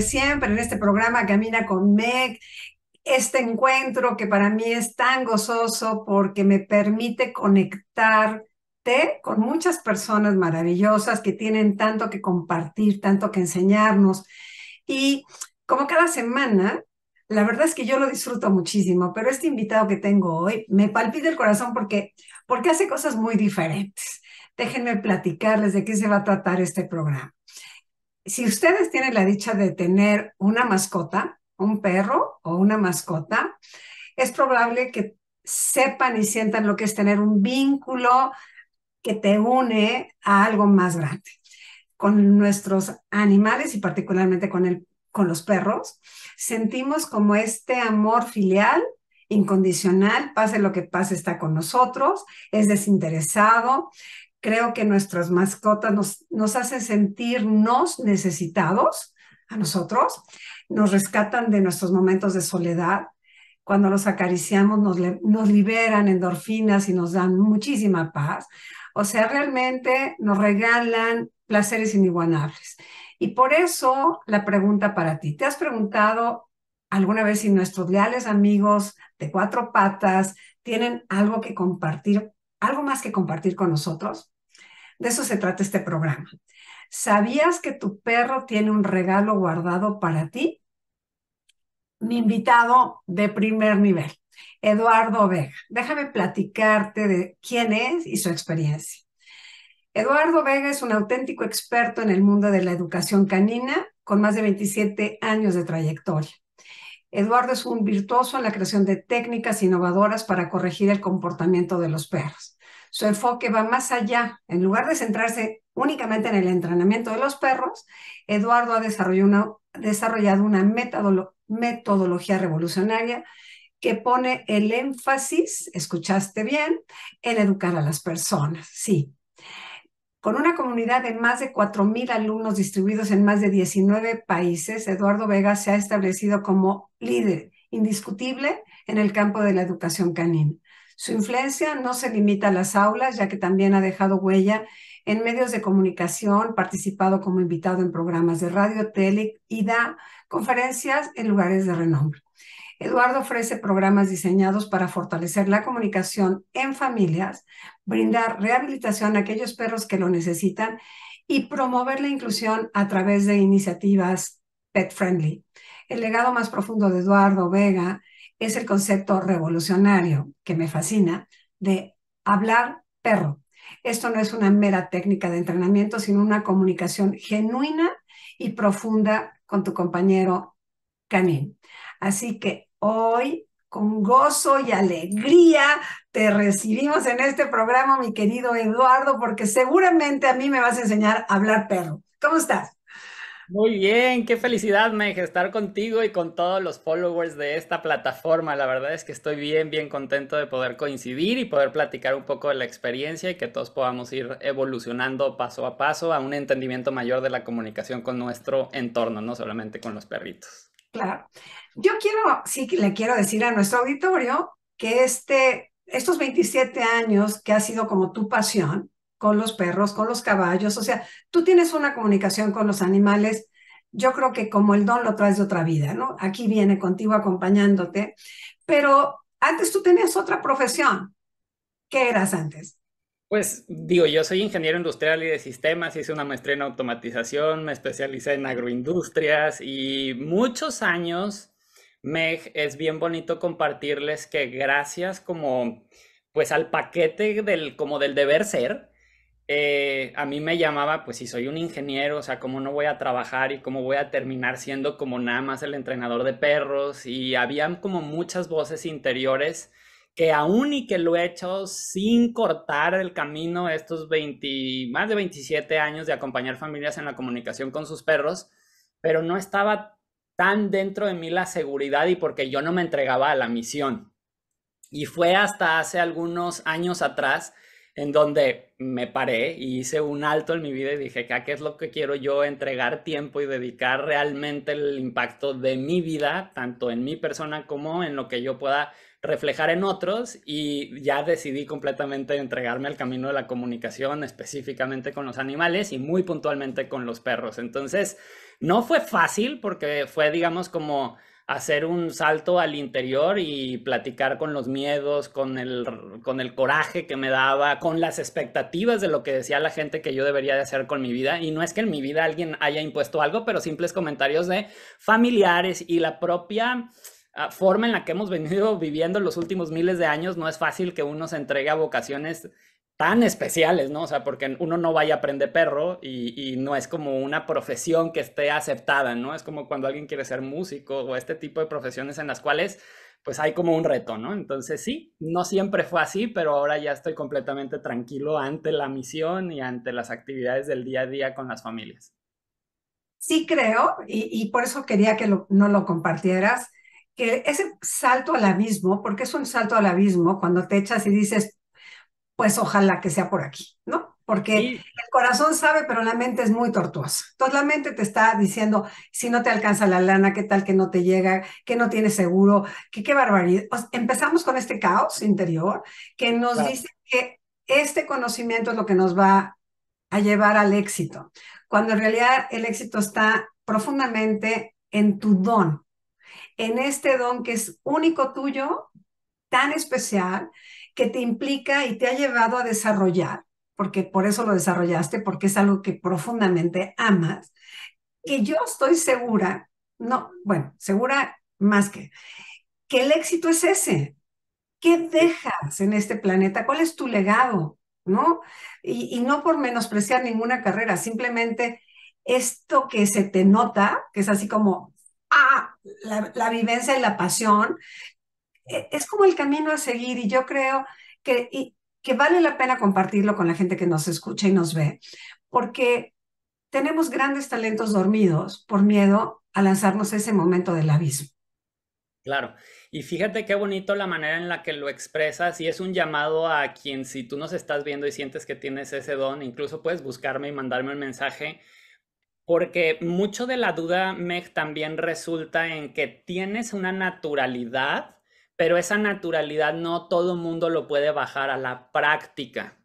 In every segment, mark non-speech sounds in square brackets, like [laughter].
siempre en este programa Camina con Meg, este encuentro que para mí es tan gozoso porque me permite conectarte con muchas personas maravillosas que tienen tanto que compartir, tanto que enseñarnos. Y como cada semana, la verdad es que yo lo disfruto muchísimo, pero este invitado que tengo hoy me palpita el corazón porque, porque hace cosas muy diferentes. Déjenme platicarles de qué se va a tratar este programa si ustedes tienen la dicha de tener una mascota, un perro o una mascota, es probable que sepan y sientan lo que es tener un vínculo que te une a algo más grande con nuestros animales y particularmente con, el, con los perros. Sentimos como este amor filial incondicional, pase lo que pase, está con nosotros, es desinteresado, Creo que nuestras mascotas nos, nos hacen sentirnos necesitados a nosotros, nos rescatan de nuestros momentos de soledad. Cuando los acariciamos nos, liberan endorfinas y nos dan muchísima paz. O sea, realmente nos regalan placeres inigualables. Y por eso la pregunta para ti, ¿te has preguntado alguna vez si nuestros leales amigos de cuatro patas tienen algo que compartir algo más que compartir con nosotros? De eso se trata este programa. ¿Sabías que tu perro tiene un regalo guardado para ti? Mi invitado de primer nivel, Eduardo Vega. Déjame platicarte de quién es y su experiencia. Eduardo Vega es un auténtico experto en el mundo de la educación canina con más de 27 años de trayectoria. Eduardo es un virtuoso en la creación de técnicas innovadoras para corregir el comportamiento de los perros. Su enfoque va más allá. En lugar de centrarse únicamente en el entrenamiento de los perros, Eduardo ha desarrollado una, metodología revolucionaria que pone el énfasis, escuchaste bien, en educar a las personas. Sí, con una comunidad de más de 4.000 alumnos distribuidos en más de 19 países, Eduardo Vega se ha establecido como líder indiscutible en el campo de la educación canina. Su influencia no se limita a las aulas, ya que también ha dejado huella en medios de comunicación, participado como invitado en programas de radio, tele y da conferencias en lugares de renombre. Eduardo ofrece programas diseñados para fortalecer la comunicación en familias, brindar rehabilitación a aquellos perros que lo necesitan y promover la inclusión a través de iniciativas pet friendly. El legado más profundo de Eduardo Vega es el concepto revolucionario que me fascina de hablar perro. Esto no es una mera técnica de entrenamiento, sino una comunicación genuina y profunda con tu compañero canín. Así que hoy con gozo y alegría te recibimos en este programa, mi querido Eduardo, porque seguramente a mí me vas a enseñar a hablar perro. ¿Cómo estás? Muy bien, qué felicidad, Meg, estar contigo y con todos los followers de esta plataforma. La verdad es que estoy bien, bien contento de poder coincidir y poder platicar un poco de la experiencia y que todos podamos ir evolucionando paso a paso a un entendimiento mayor de la comunicación con nuestro entorno, no solamente con los perritos. Claro. Yo quiero, sí le quiero decir a nuestro auditorio que este, estos 27 años que ha sido como tu pasión con los perros, con los caballos, o sea, tú tienes una comunicación con los animales, yo creo que como el don lo traes de otra vida, ¿no? Aquí viene contigo acompañándote, pero antes tú tenías otra profesión. ¿Qué eras antes? Pues digo, yo soy ingeniero industrial y de sistemas, hice una maestría en automatización, me especialicé en agroindustrias y muchos años, Meg, es bien bonito compartirles que gracias como pues al paquete del como del deber ser, eh, a mí me llamaba, pues si soy un ingeniero, o sea, cómo no voy a trabajar y cómo voy a terminar siendo como nada más el entrenador de perros y había como muchas voces interiores que aún y que lo he hecho sin cortar el camino estos 20, más de 27 años de acompañar familias en la comunicación con sus perros, pero no estaba tan dentro de mí la seguridad y porque yo no me entregaba a la misión. Y fue hasta hace algunos años atrás en donde me paré y hice un alto en mi vida y dije, ah, qué es lo que quiero yo entregar tiempo y dedicar realmente el impacto de mi vida, tanto en mi persona como en lo que yo pueda reflejar en otros y ya decidí completamente entregarme al camino de la comunicación específicamente con los animales y muy puntualmente con los perros. Entonces, no fue fácil porque fue, digamos, como hacer un salto al interior y platicar con los miedos, con el, con el coraje que me daba, con las expectativas de lo que decía la gente que yo debería de hacer con mi vida. Y no es que en mi vida alguien haya impuesto algo, pero simples comentarios de familiares y la propia Ah, forma en la que hemos venido viviendo los últimos miles de años, no es fácil que uno se entregue a vocaciones tan especiales, ¿no? O sea, porque uno no vaya a aprender perro y, no es como una profesión que esté aceptada, ¿no? Es como cuando alguien quiere ser músico o este tipo de profesiones en las cuales pues hay como un reto, ¿no? Entonces sí, no siempre fue así, pero ahora ya estoy completamente tranquilo ante la misión y ante las actividades del día a día con las familias. Sí creo, y, por eso quería que no lo compartieras, que ese salto al abismo, porque es un salto al abismo cuando te echas y dices, pues ojalá que sea por aquí, ¿no? Porque el corazón sabe, pero la mente es muy tortuosa. Entonces la mente te está diciendo, si no te alcanza la lana, qué tal que no te llega, que no tienes seguro, que qué barbaridad. empezamos con este caos interior que nos dice que este conocimiento es lo que nos va a llevar al éxito, cuando en realidad el éxito está profundamente en tu don, en este don que es único tuyo, tan especial, que te implica y te ha llevado a desarrollar, porque por eso lo desarrollaste, porque es algo que profundamente amas, que yo estoy segura, no, bueno, segura más que, que el éxito es ese. ¿Qué dejas en este planeta? ¿Cuál es tu legado? ¿No? Y, y no por menospreciar ninguna carrera, simplemente esto que se te nota, que es así como la, vivencia y la pasión, eh, es como el camino a seguir y yo creo que, que vale la pena compartirlo con la gente que nos escucha y nos ve, porque tenemos grandes talentos dormidos por miedo a lanzarnos ese momento del abismo. Claro, y fíjate qué bonito la manera en la que lo expresas y es un llamado a quien si tú nos estás viendo y sientes que tienes ese don, incluso puedes buscarme y mandarme un mensaje porque mucho de la duda, Meg, también resulta en que tienes una naturalidad, pero esa naturalidad no todo el mundo lo puede bajar a la práctica.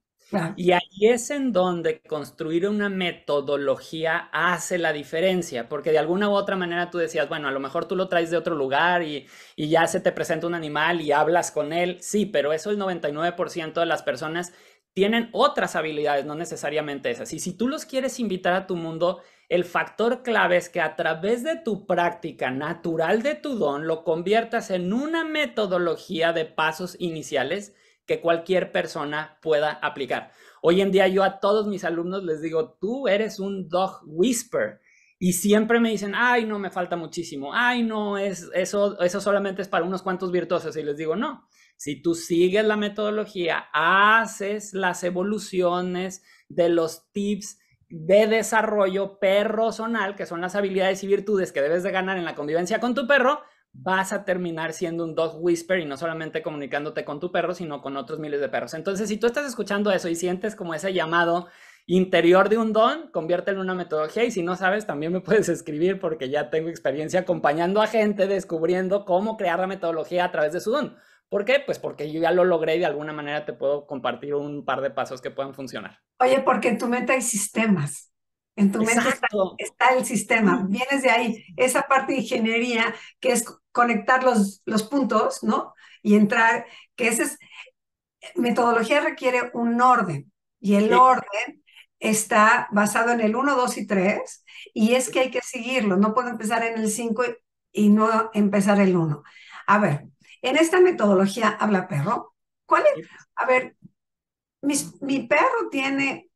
Y ahí es en donde construir una metodología hace la diferencia, porque de alguna u otra manera tú decías, bueno, a lo mejor tú lo traes de otro lugar y, y ya se te presenta un animal y hablas con él, sí, pero eso el 99% de las personas tienen otras habilidades, no necesariamente esas. Y si tú los quieres invitar a tu mundo, el factor clave es que a través de tu práctica natural de tu don lo conviertas en una metodología de pasos iniciales que cualquier persona pueda aplicar. Hoy en día yo a todos mis alumnos les digo, tú eres un dog whisper. Y siempre me dicen, ay, no, me falta muchísimo. Ay, no, es, eso, eso solamente es para unos cuantos virtuosos. Y les digo, no, si tú sigues la metodología, haces las evoluciones de los tips de desarrollo personal, que son las habilidades y virtudes que debes de ganar en la convivencia con tu perro, vas a terminar siendo un dog whisper y no solamente comunicándote con tu perro, sino con otros miles de perros. Entonces, si tú estás escuchando eso y sientes como ese llamado interior de un don, conviértelo en una metodología y si no sabes, también me puedes escribir porque ya tengo experiencia acompañando a gente descubriendo cómo crear la metodología a través de su don. ¿Por qué? Pues porque yo ya lo logré y de alguna manera te puedo compartir un par de pasos que pueden funcionar. Oye, porque en tu mente hay sistemas. En tu mente está, el sistema. Vienes de ahí, esa parte de ingeniería que es conectar los, los puntos, ¿no? Y entrar, que esa es, metodología requiere un orden y el orden está basado en el 1, 2 y 3 y es que hay que seguirlo, no puedo empezar en el 5 y no empezar el 1. A ver, en esta metodología habla perro. ¿Cuál es? A ver, mi perro tiene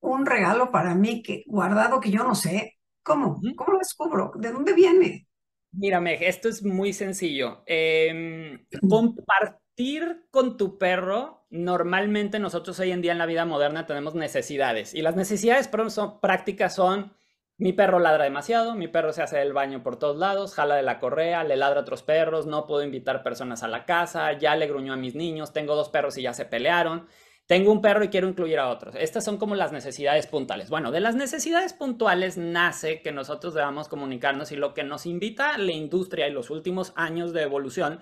un regalo para mí que, guardado que yo no sé. ¿Cómo? ¿Cómo lo descubro? ¿De dónde viene? Mírame, esto es muy sencillo. Em, compartir con tu perro, normalmente nosotros hoy en día en la vida moderna tenemos necesidades y las necesidades son, prácticas son mi perro ladra demasiado, mi perro se hace del baño por todos lados, jala de la correa, le ladra a otros perros, no puedo invitar personas a la casa, ya le gruñó a mis niños, tengo dos perros y ya se pelearon, tengo un perro y quiero incluir a otros. Estas son como las necesidades puntuales. Bueno, de las necesidades puntuales nace que nosotros debamos comunicarnos y lo que nos invita la industria y los últimos años de evolución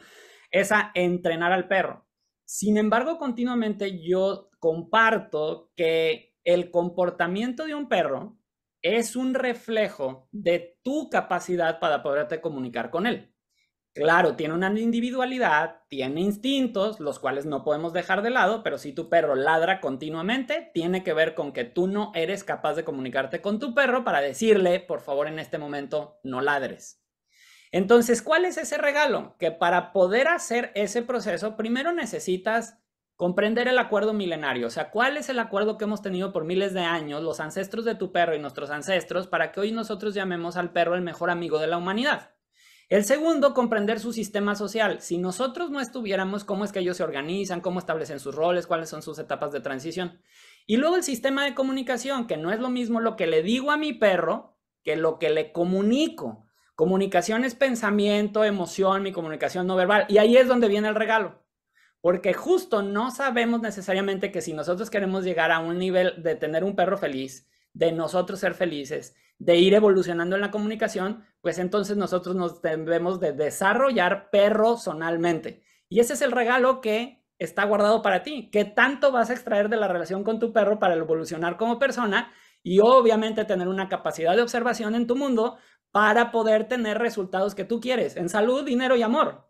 es a entrenar al perro. Sin embargo, continuamente yo comparto que el comportamiento de un perro es un reflejo de tu capacidad para poderte comunicar con él. Claro, tiene una individualidad, tiene instintos, los cuales no podemos dejar de lado, pero si tu perro ladra continuamente, tiene que ver con que tú no eres capaz de comunicarte con tu perro para decirle, por favor, en este momento no ladres. Entonces, ¿cuál es ese regalo? Que para poder hacer ese proceso, primero necesitas Comprender el acuerdo milenario, o sea, cuál es el acuerdo que hemos tenido por miles de años los ancestros de tu perro y nuestros ancestros para que hoy nosotros llamemos al perro el mejor amigo de la humanidad. El segundo, comprender su sistema social. Si nosotros no estuviéramos, cómo es que ellos se organizan, cómo establecen sus roles, cuáles son sus etapas de transición. Y luego el sistema de comunicación, que no es lo mismo lo que le digo a mi perro que lo que le comunico. Comunicación es pensamiento, emoción, mi comunicación no verbal. Y ahí es donde viene el regalo. Porque justo no sabemos necesariamente que si nosotros queremos llegar a un nivel de tener un perro feliz, de nosotros ser felices, de ir evolucionando en la comunicación, pues entonces nosotros nos debemos de desarrollar personalmente. Y ese es el regalo que está guardado para ti. que tanto vas a extraer de la relación con tu perro para evolucionar como persona? Y obviamente tener una capacidad de observación en tu mundo para poder tener resultados que tú quieres en salud, dinero y amor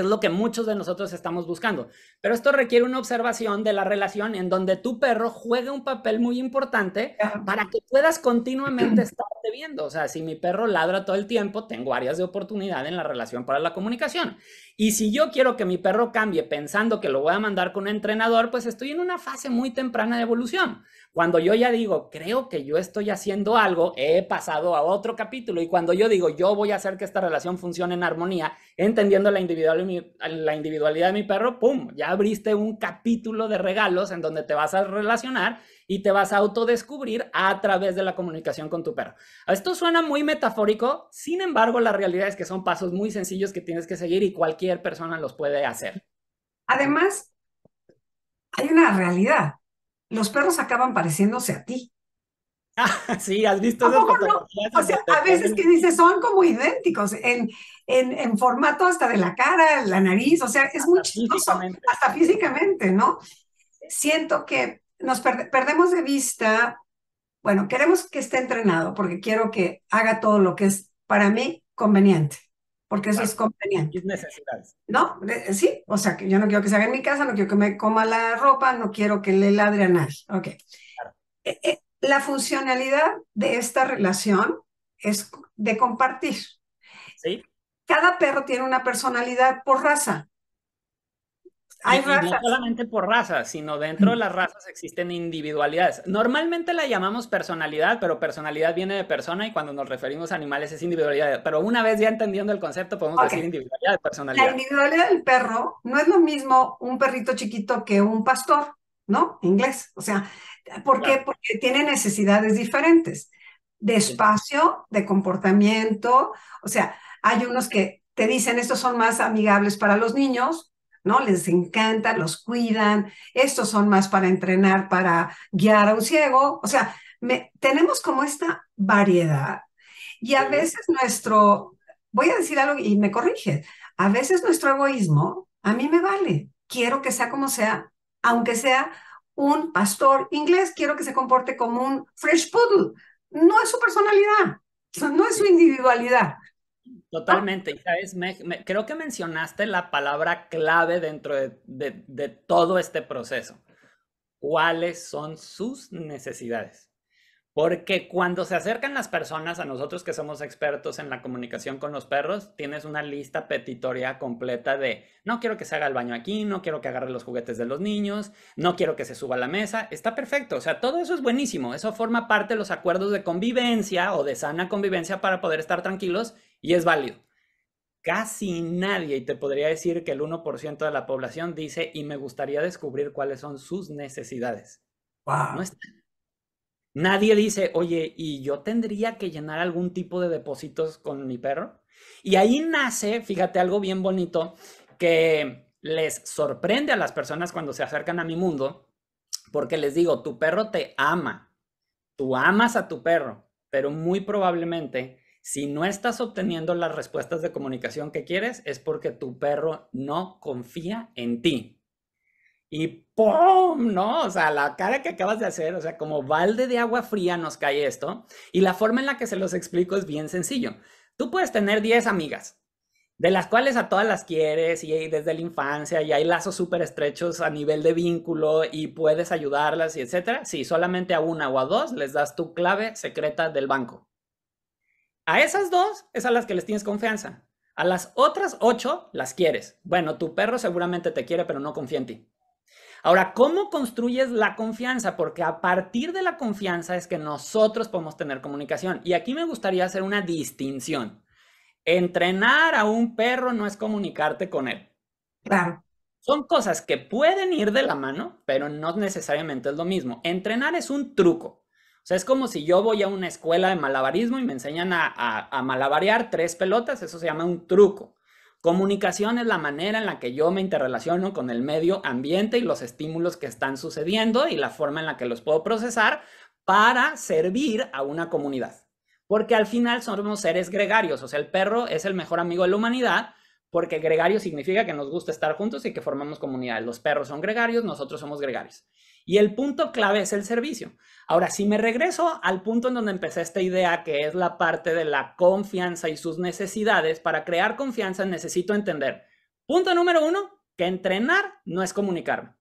es lo que muchos de nosotros estamos buscando. Pero esto requiere una observación de la relación en donde tu perro juega un papel muy importante para que puedas continuamente estar viendo. O sea, si mi perro ladra todo el tiempo, tengo áreas de oportunidad en la relación para la comunicación. Y si yo quiero que mi perro cambie pensando que lo voy a mandar con un entrenador, pues estoy en una fase muy temprana de evolución. Cuando yo ya digo, creo que yo estoy haciendo algo, he pasado a otro capítulo. Y cuando yo digo, yo voy a hacer que esta relación funcione en armonía, entendiendo la, individualidad de mi perro, ¡pum! Ya abriste un capítulo de regalos en donde te vas a relacionar y te vas a autodescubrir a través de la comunicación con tu perro. Esto suena muy metafórico, sin embargo, la realidad es que son pasos muy sencillos que tienes que seguir y cualquier persona los puede hacer. Además, hay una realidad los perros acaban pareciéndose a ti. Ah, [laughs] sí, has visto O sea, a veces que dices son como idénticos en, en, en, formato hasta de la cara, la nariz, o sea, es hasta muy chistoso, hasta físicamente, ¿no? Siento que nos perdemos de vista, bueno, queremos que esté entrenado porque quiero que haga todo lo que es para mí conveniente, porque eso es conveniente. No, eh, sí, o sea, que yo no quiero que se haga en mi casa, no quiero que me coma la ropa, no quiero que le ladre a nadie. Ok. Eh, eh, la funcionalidad de esta relación es de compartir. Sí. Cada perro tiene una personalidad por raza. Hay No solamente por razas, sino dentro de las razas existen individualidades. Normalmente la llamamos personalidad, pero personalidad viene de persona y cuando nos referimos a animales es individualidad. Pero una vez ya entendiendo el concepto, podemos decir individualidad, personalidad. La individualidad del perro no es lo mismo un perrito chiquito que un pastor, ¿no? Inglés. O sea, ¿por qué? Porque tiene necesidades diferentes de espacio, de comportamiento. O sea, hay unos que te dicen estos son más amigables para los niños, ¿no? Les encanta, los cuidan, estos son más para entrenar, para guiar a un ciego, o sea, tenemos como esta variedad y a veces nuestro, voy a decir algo y me corrige, a veces nuestro egoísmo, a mí me vale, quiero que sea como sea, aunque sea un pastor inglés, quiero que se comporte como un fresh poodle, no es su personalidad, no es su individualidad. Ah. Totalmente. creo que mencionaste la palabra clave dentro de, todo este proceso. ¿Cuáles son sus necesidades? Porque cuando se acercan las personas a nosotros que somos expertos en la comunicación con los perros, tienes una lista petitoria completa de no quiero que se haga el baño aquí, no quiero que agarre los juguetes de los niños, no quiero que se suba a la mesa. Está perfecto. O sea, todo eso es buenísimo. Eso forma parte de los acuerdos de convivencia o de sana convivencia para poder estar tranquilos y es válido. Casi nadie, y te podría decir que el 1% de la población dice, y me gustaría descubrir cuáles son sus necesidades. Wow. Nadie dice, oye, ¿y yo tendría que llenar algún tipo de depósitos con mi perro? Y ahí nace, fíjate, algo bien bonito que les sorprende a las personas cuando se acercan a mi mundo, porque les digo, tu perro te ama, tú amas a tu perro, pero muy probablemente si no estás obteniendo las respuestas de comunicación que quieres, es porque tu perro no confía en ti. Y ¡pum! ¿No? O sea, la cara que acabas de hacer, o sea, como balde de agua fría nos cae esto. Y la forma en la que se los explico es bien sencillo. Tú puedes tener 10 amigas, de las cuales a todas las quieres y desde la infancia y hay lazos súper estrechos a nivel de vínculo y puedes ayudarlas y etcétera. Si solamente a una o a dos les das tu clave secreta del banco. A esas dos es a las que les tienes confianza. A las otras ocho las quieres. Bueno, tu perro seguramente te quiere, pero no confía en ti. Ahora, ¿cómo construyes la confianza? Porque a partir de la confianza es que nosotros podemos tener comunicación. Y aquí me gustaría hacer una distinción. Entrenar a un perro no es comunicarte con él. Son cosas que pueden ir de la mano, pero no necesariamente es lo mismo. Entrenar es un truco. O sea, es como si yo voy a una escuela de malabarismo y me enseñan a, malabarear tres pelotas, eso se llama un truco. Comunicación es la manera en la que yo me interrelaciono con el medio ambiente y los estímulos que están sucediendo y la forma en la que los puedo procesar para servir a una comunidad. Porque al final somos seres gregarios, o sea, el perro es el mejor amigo de la humanidad porque gregario significa que nos gusta estar juntos y que formamos comunidades. Los perros son gregarios, nosotros somos gregarios. Y el punto clave es el servicio. Ahora, si me regreso al punto en donde empecé esta idea, que es la parte de la confianza y sus necesidades, para crear confianza necesito entender, punto número uno, que entrenar no es comunicar.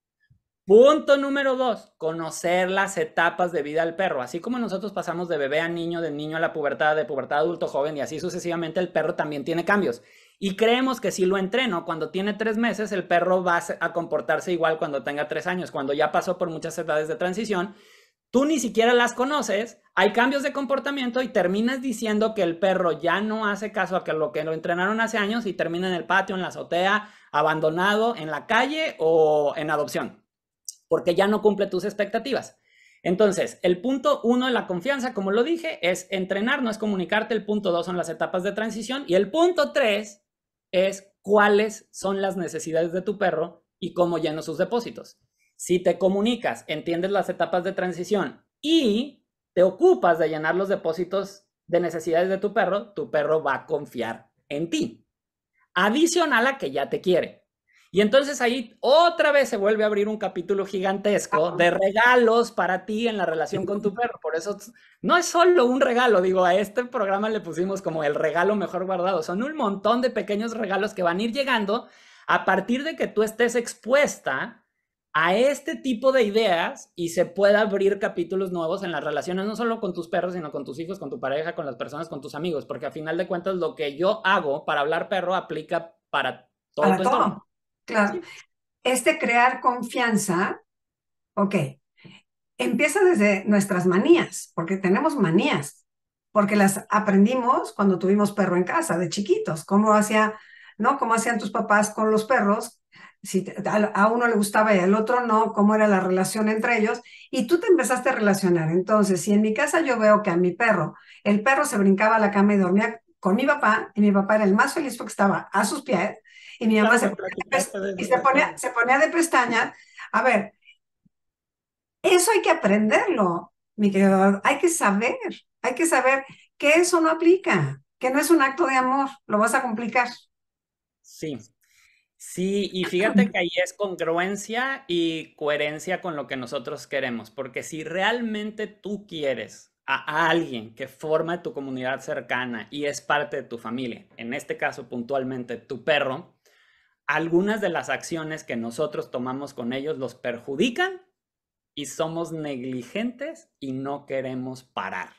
Punto número dos, conocer las etapas de vida del perro. Así como nosotros pasamos de bebé a niño, de niño a la pubertad, de pubertad a adulto joven y así sucesivamente, el perro también tiene cambios. Y creemos que si lo entreno cuando tiene tres meses, el perro va a comportarse igual cuando tenga tres años, cuando ya pasó por muchas edades de transición. Tú ni siquiera las conoces, hay cambios de comportamiento y terminas diciendo que el perro ya no hace caso a lo que lo entrenaron hace años y termina en el patio, en la azotea, abandonado, en la calle o en adopción, porque ya no cumple tus expectativas. Entonces, el punto uno de la confianza, como lo dije, es entrenar, no es comunicarte. El punto dos son las etapas de transición. Y el punto tres es cuáles son las necesidades de tu perro y cómo lleno sus depósitos. Si te comunicas, entiendes las etapas de transición y te ocupas de llenar los depósitos de necesidades de tu perro, tu perro va a confiar en ti. Adicional a que ya te quiere. Y entonces ahí otra vez se vuelve a abrir un capítulo gigantesco de regalos para ti en la relación con tu perro. Por eso no es solo un regalo, digo, a este programa le pusimos como el regalo mejor guardado. Son un montón de pequeños regalos que van a ir llegando a partir de que tú estés expuesta a este tipo de ideas y se pueda abrir capítulos nuevos en las relaciones, no solo con tus perros, sino con tus hijos, con tu pareja, con las personas, con tus amigos, porque a final de cuentas lo que yo hago para hablar perro aplica para todo tu Claro. Este crear confianza, ok, empieza desde nuestras manías, porque tenemos manías, porque las aprendimos cuando tuvimos perro en casa, de chiquitos, cómo hacía, ¿no? Cómo hacían tus papás con los perros, si a, uno le gustaba y al otro no, cómo era la relación entre ellos, y tú te empezaste a relacionar. Entonces, si en mi casa yo veo que a mi perro, el perro se brincaba a la cama y dormía con mi papá, y mi papá era el más feliz porque estaba a sus pies, y mi mamá se pone, se pone, ponía de pestaña. A ver, eso hay que aprenderlo, mi querido. Hay que saber, hay que saber que eso no aplica, que no es un acto de amor, lo vas a complicar. Sí, Sí, y fíjate que ahí es congruencia y coherencia con lo que nosotros queremos, porque si realmente tú quieres a alguien que forma tu comunidad cercana y es parte de tu familia, en este caso puntualmente tu perro, algunas de las acciones que nosotros tomamos con ellos los perjudican y somos negligentes y no queremos parar.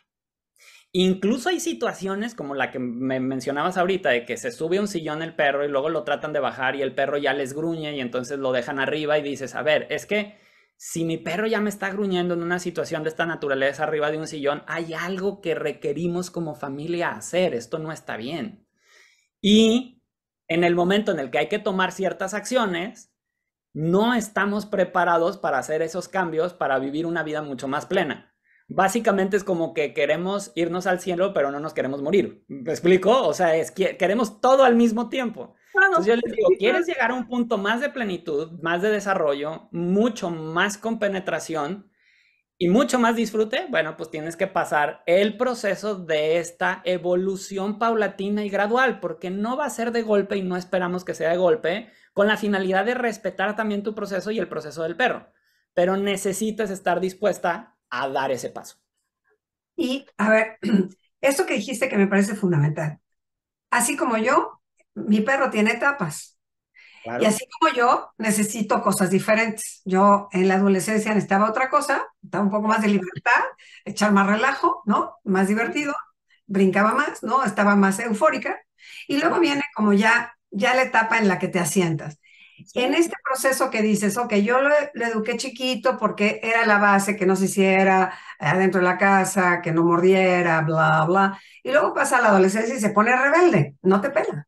Incluso hay situaciones como la que me mencionabas ahorita, de que se sube un sillón el perro y luego lo tratan de bajar y el perro ya les gruñe y entonces lo dejan arriba y dices, a ver, es que si mi perro ya me está gruñendo en una situación de esta naturaleza arriba de un sillón, hay algo que requerimos como familia hacer, esto no está bien. Y en el momento en el que hay que tomar ciertas acciones, no estamos preparados para hacer esos cambios, para vivir una vida mucho más plena. Básicamente es como que queremos irnos al cielo, pero no nos queremos morir. ¿Me explico? O sea, queremos todo al mismo tiempo. Entonces yo les digo, quieres llegar a un punto más de plenitud, más de desarrollo, mucho más con penetración? y mucho más disfrute, bueno, pues tienes que pasar el proceso de esta evolución paulatina y gradual, porque no va a ser de golpe y no esperamos que sea de golpe, con la finalidad de respetar también tu proceso y el proceso del perro, pero necesitas estar dispuesta a dar ese paso. Y a ver, [clears throat] esto que dijiste que me parece fundamental. Así como yo, mi perro tiene etapas. Y así como yo, necesito cosas diferentes. Yo en la adolescencia necesitaba otra cosa, estaba un poco más de libertad, [laughs] echar más relajo, ¿no? Más divertido, brincaba más, ¿no? Estaba más eufórica. Y luego viene como ya, ya la etapa en la que te asientas. En este proceso que dices, ok, yo lo, eduqué chiquito porque era la base que no se hiciera adentro de la casa, que no mordiera, bla, bla. Y luego pasa la adolescencia y se pone rebelde, no te pela.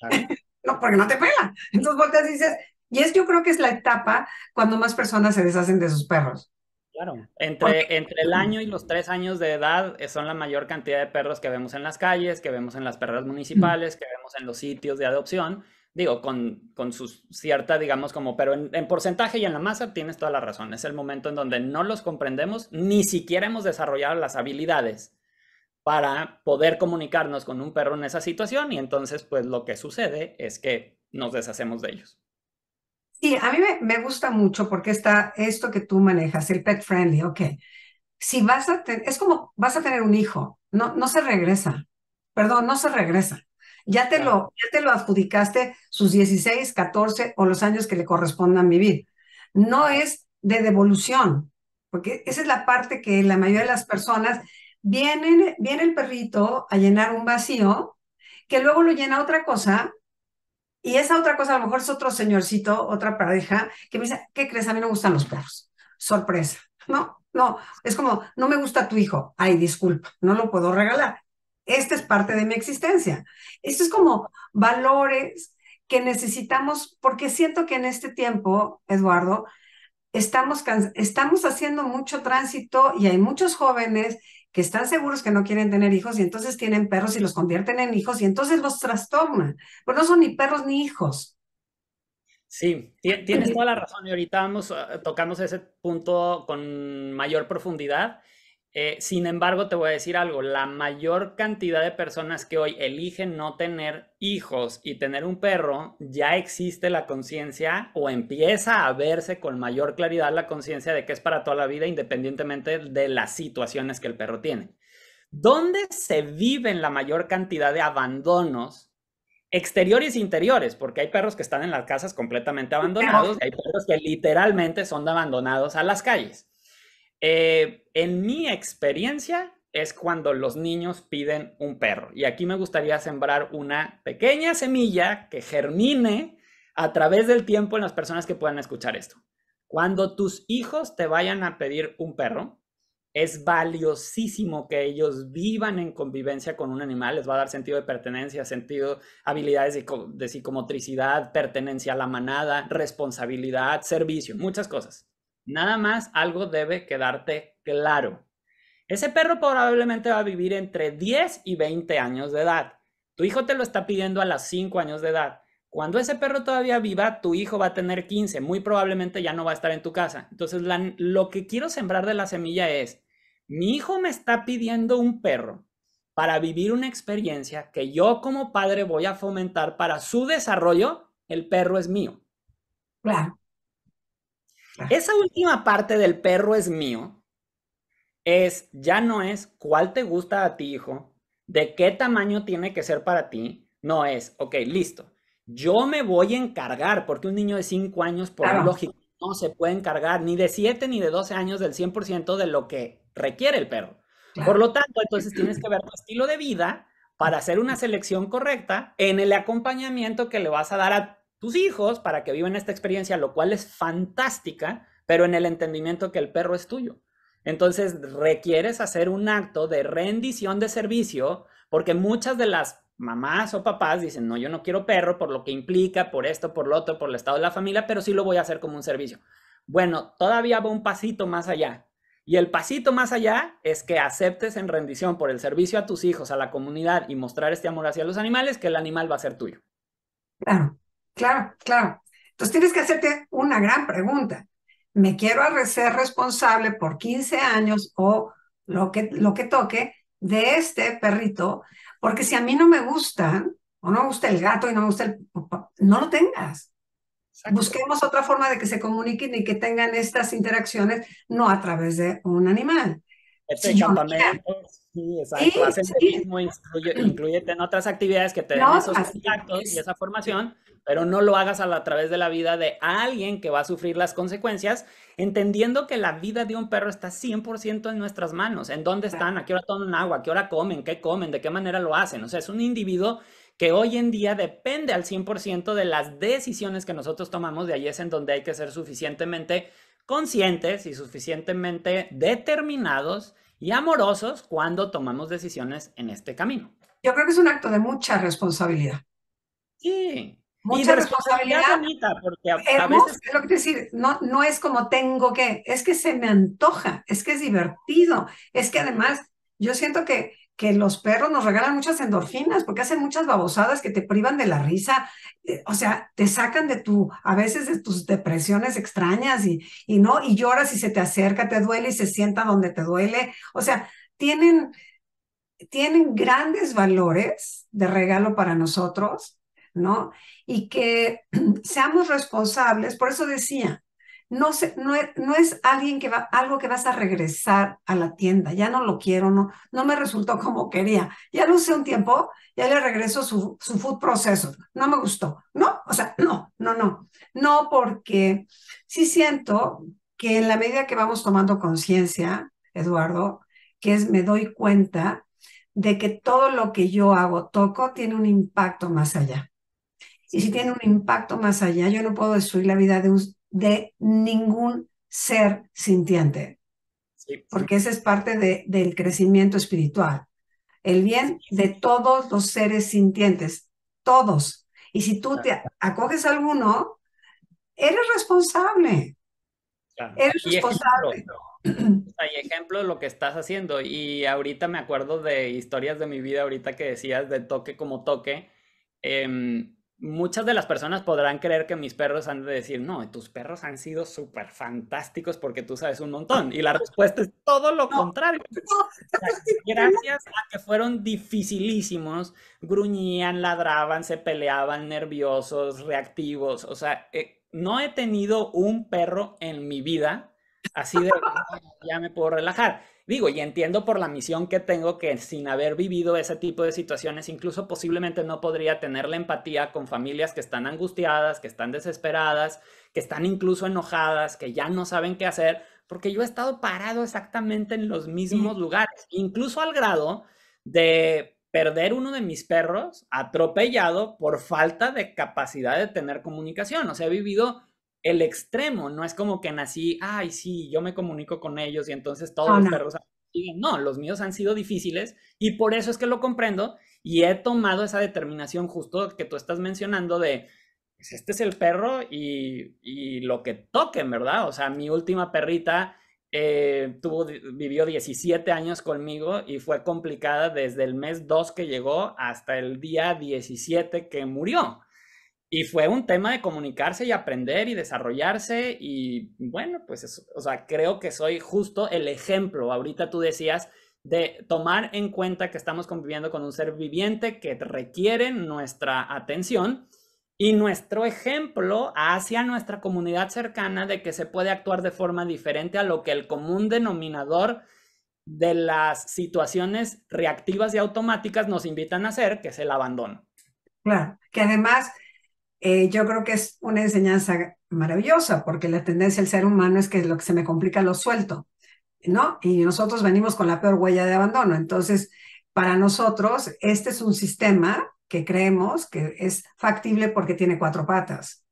[laughs] no, porque no te pela. Entonces volteas y dices, y es yo creo que es la etapa cuando más personas se deshacen de sus perros. Claro, entre, entre el año y los tres años de edad eh, son la mayor cantidad de perros que vemos en las calles, que vemos en las perras municipales, que vemos en los sitios de adopción, digo, con, con su cierta, digamos, como, pero en, en, porcentaje y en la masa tienes toda la razón, es el momento en donde no los comprendemos, ni siquiera hemos desarrollado las habilidades para poder comunicarnos con un perro en esa situación y entonces pues lo que sucede es que nos deshacemos de ellos. Sí, a mí me, gusta mucho porque está esto que tú manejas, el pet friendly, ok. Si vas a tener, es como vas a tener un hijo, no, no se regresa, perdón, no se regresa. Ya te, lo, ya te lo adjudicaste sus 16, 14 o los años que le correspondan vivir. No es de devolución, porque esa es la parte que la mayoría de las personas Viene, viene el perrito a llenar un vacío que luego lo llena otra cosa y esa otra cosa a lo mejor es otro señorcito, otra pareja, que me dice, ¿qué crees? A mí no me gustan los perros. Sorpresa. No, no, es como, no me gusta tu hijo. Ay, disculpa, no lo puedo regalar. Esta es parte de mi existencia. Esto es como valores que necesitamos, porque siento que en este tiempo, Eduardo, estamos, estamos haciendo mucho tránsito y hay muchos jóvenes que están seguros que no quieren tener hijos y entonces tienen perros y los convierten en hijos y entonces los trastorna, pero pues no son ni perros ni hijos. Sí, tienes toda la razón y ahorita vamos ah, tocando ese punto con mayor profundidad. Eh, sin embargo, te voy a decir algo, la mayor cantidad de personas que hoy eligen no tener hijos y tener un perro, ya existe la conciencia o empieza a verse con mayor claridad la conciencia de que es para toda la vida independientemente de las situaciones que el perro tiene. ¿Dónde se viven la mayor cantidad de abandonos exteriores e interiores? Porque hay perros que están en las casas completamente abandonados y hay perros que literalmente son abandonados a las calles. Eh, en mi experiencia es cuando los niños piden un perro. Y aquí me gustaría sembrar una pequeña semilla que germine a través del tiempo en las personas que puedan escuchar esto. Cuando tus hijos te vayan a pedir un perro, es valiosísimo que ellos vivan en convivencia con un animal, les va a dar sentido de pertenencia, sentido, habilidades de psicomotricidad, pertenencia a la manada, responsabilidad, servicio, muchas cosas. Nada más algo debe quedarte claro. Ese perro probablemente va a vivir entre 10 y 20 años de edad. Tu hijo te lo está pidiendo a las 5 años de edad. Cuando ese perro todavía viva, tu hijo va a tener 15, muy probablemente ya no va a estar en tu casa. Entonces, lo que quiero sembrar de la semilla es, mi hijo me está pidiendo un perro para vivir una experiencia que yo como padre voy a fomentar para su desarrollo, el perro es mío. Claro. [laughs] Esa última parte del perro es mío es, ya no es cuál te gusta a ti, hijo, de qué tamaño tiene que ser para ti. No es, ok, listo. Yo me voy a encargar, porque un niño de 5 años, por lógico lógica, no se puede encargar ni de 7 ni de 12 años del 100% de lo que requiere el perro. Por lo tanto, entonces tienes que ver tu estilo de vida para hacer una selección correcta en el acompañamiento que le vas a dar a tus hijos para que vivan esta experiencia, lo cual es fantástica, pero en el entendimiento que el perro es tuyo. Entonces requieres hacer un acto de rendición de servicio, porque muchas de las mamás o papás dicen, no, yo no quiero perro por lo que implica, por esto, por lo otro, por el estado de la familia, pero sí lo voy a hacer como un servicio. Bueno, todavía va un pasito más allá. Y el pasito más allá es que aceptes en rendición por el servicio a tus hijos, a la comunidad y mostrar este amor hacia los animales, que el animal va a ser tuyo. Claro. Claro, claro. Entonces tienes que hacerte una gran pregunta. ¿Me quiero hacer responsable por 15 años o lo que, lo que toque de este perrito? Porque si a mí no me gusta, o no me gusta el gato y no me gusta el... no lo tengas. Busquemos otra forma de que se comuniquen y que tengan estas interacciones, no a través de un animal este campamento, sí, exacto, mismo, incluye, incluyete en otras actividades que te den esos contactos y esa formación, pero no lo hagas a, la, a través de la vida de alguien que va a sufrir las consecuencias, entendiendo que la vida de un perro está 100% en nuestras manos, en dónde están, a qué hora toman agua, a qué hora comen, qué comen, de qué manera lo hacen, o sea, es un individuo que hoy en día depende al 100% de las decisiones que nosotros tomamos, de ahí es en donde hay que ser suficientemente conscientes y suficientemente determinados y amorosos cuando tomamos decisiones en este camino. Yo creo que es un acto de mucha responsabilidad. Sí. Mucha responsabilidad, porque a, veces... Es lo que decir, no, no es como tengo que, es que se me antoja, es que es divertido, es que además yo siento que que los perros nos regalan muchas endorfinas porque hacen muchas babosadas que te privan de la risa, eh, o sea, te sacan de tu, a veces de tus depresiones extrañas y, y no, y lloras y se te acerca, te duele y se sienta donde te duele, o sea, tienen, tienen grandes valores de regalo para nosotros, ¿no? Y que [clears throat] seamos responsables, por eso decía, no, e, no, es alguien que va, algo que vas a regresar a la tienda, ya no lo quiero, no, no me resultó como quería, ya lo usé un tiempo, ya le regreso su, su food processor, no me gustó, no, o sea, no, no, no, no, porque sí siento que en la medida que vamos tomando conciencia, Eduardo, que es me doy cuenta de que todo lo que yo hago, toco, tiene un impacto más allá. Y si tiene un impacto más allá, yo no puedo destruir la vida de un, de ningún ser sintiente, porque ese es parte de, del crecimiento espiritual. El bien de todos los seres sintientes, todos. Y si tú te acoges a alguno, eres responsable. Eres responsable. hay ejemplo de lo que estás haciendo. Y ahorita me acuerdo de historias de mi vida, ahorita que decías de toque como toque. Em, muchas de las personas podrán creer que mis perros han de decir, no, tus perros han sido súper fantásticos porque tú sabes un montón. Y la respuesta es todo lo contrario. [laughs] Gracias a que fueron dificilísimos, gruñían, ladraban, se peleaban, nerviosos, reactivos. O sea, eh, no he tenido un perro en mi vida así de, ya me puedo relajar. Digo, y entiendo por la misión que tengo que sin haber vivido ese tipo de situaciones, incluso posiblemente no podría tener la empatía con familias que están angustiadas, que están desesperadas, que están incluso enojadas, que ya no saben qué hacer, porque yo he estado parado exactamente en los mismos lugares, incluso al grado de perder uno de mis perros atropellado por falta de capacidad de tener comunicación. O sea, he vivido el extremo, no es como que nací, ay, sí, yo me comunico con ellos y entonces todos los perros... No. No, los míos han sido difíciles y por eso es que lo comprendo y he tomado esa determinación justo que tú estás mencionando de, pues, este es el perro y, lo que toquen, ¿verdad? O sea, mi última perrita eh, tuvo, vivió 17 años conmigo y fue complicada desde el mes 2 que llegó hasta el día 17 que murió. Y fue un tema de comunicarse y aprender y desarrollarse y bueno, pues o sea, creo que soy justo el ejemplo. Ahorita tú decías de tomar en cuenta que estamos conviviendo con un ser viviente que requiere nuestra atención y nuestro ejemplo hacia nuestra comunidad cercana de que se puede actuar de forma diferente a lo que el común denominador de las situaciones reactivas y automáticas nos invitan a hacer, que es el abandono. Claro, que además eh, yo creo que es una enseñanza maravillosa, porque la tendencia del ser humano es que lo que se me complica lo suelto, ¿no? Y nosotros venimos con la peor huella de abandono. Entonces, para nosotros, este es un sistema que creemos que es factible porque tiene cuatro patas.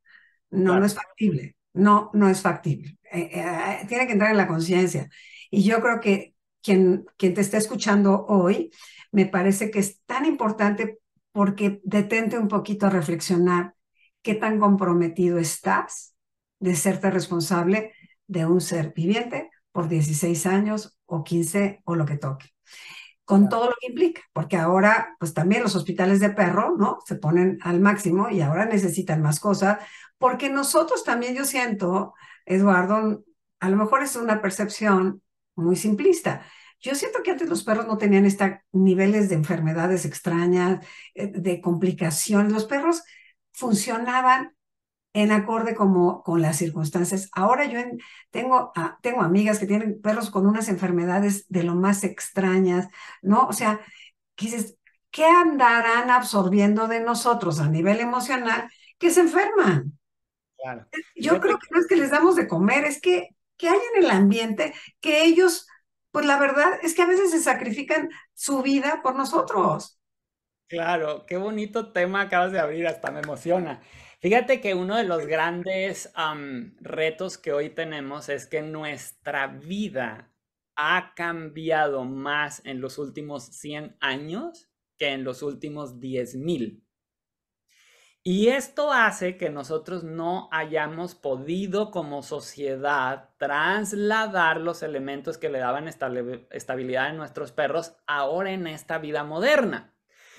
No, no es factible. No, no es factible. Eh, eh, tiene que entrar en la conciencia. Y yo creo que quien, quien te está escuchando hoy, me parece que es tan importante porque detente un poquito a reflexionar qué tan comprometido estás de serte responsable de un ser viviente por 16 años o 15 o lo que toque. Con todo lo que implica, porque ahora, pues también los hospitales de perro, ¿no? Se ponen al máximo y ahora necesitan más cosas, porque nosotros también, yo siento, Eduardo, a lo mejor es una percepción muy simplista, yo siento que antes los perros no tenían estos niveles de enfermedades extrañas, eh, de complicaciones. Los perros funcionaban en acorde como con las circunstancias. Ahora yo tengo, tengo amigas que tienen perros con unas enfermedades de lo más extrañas, ¿no? O sea, dices, ¿qué andarán absorbiendo de nosotros a nivel emocional que se enferman? Yo, creo que no es que les damos de comer, es que, que hay en el ambiente que ellos, pues la verdad es que a veces se sacrifican su vida por nosotros. Claro, qué bonito tema acabas de abrir, hasta me emociona. Fíjate que uno de los grandes retos que hoy tenemos es que nuestra vida ha cambiado más en los últimos 100 años que en los últimos 10.000. Y esto hace que nosotros no hayamos podido como sociedad trasladar los elementos que le daban estabilidad a nuestros perros ahora en esta vida moderna.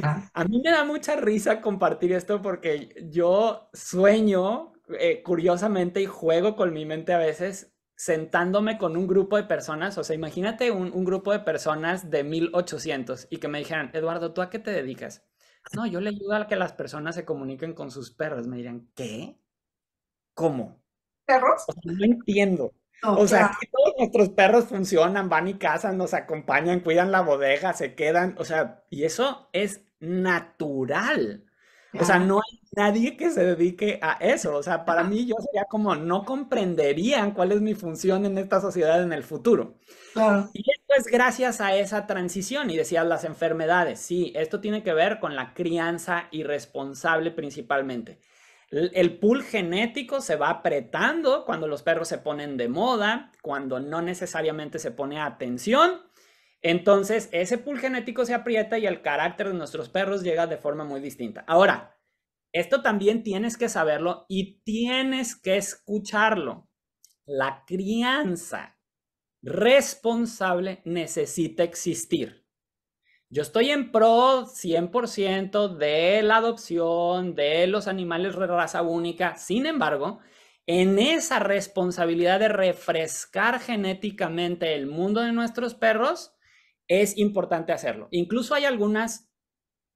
Ah. A mí me da mucha risa compartir esto porque yo sueño, eh, curiosamente, y juego con mi mente a veces sentándome con un grupo de personas, o sea, imagínate un, grupo de personas de 1800 y que me dijeran, Eduardo, ¿tú a qué te dedicas? No, yo le ayudo a que las personas se comuniquen con sus perros. Me dirían, ¿qué? ¿Cómo? ¿Perros? no entiendo o sea, todos nuestros perros funcionan, van y cazan, nos acompañan, cuidan la bodega, se quedan, o sea, y eso es natural. O sea, no hay nadie que se dedique a eso. O sea, para mí yo sería como no comprenderían cuál es mi función en esta sociedad en el futuro. Y esto es gracias a esa transición. Y decías las enfermedades. Sí, esto tiene que ver con la crianza irresponsable principalmente. El pool genético se va apretando cuando los perros se ponen de moda, cuando no necesariamente se pone atención. Entonces, ese pool genético se aprieta y el carácter de nuestros perros llega de forma muy distinta. Ahora, esto también tienes que saberlo y tienes que escucharlo. La crianza responsable necesita existir. Yo estoy en pro 100% de la adopción de los animales de raza única. Sin embargo, en esa responsabilidad de refrescar genéticamente el mundo de nuestros perros, es importante hacerlo. Incluso hay algunas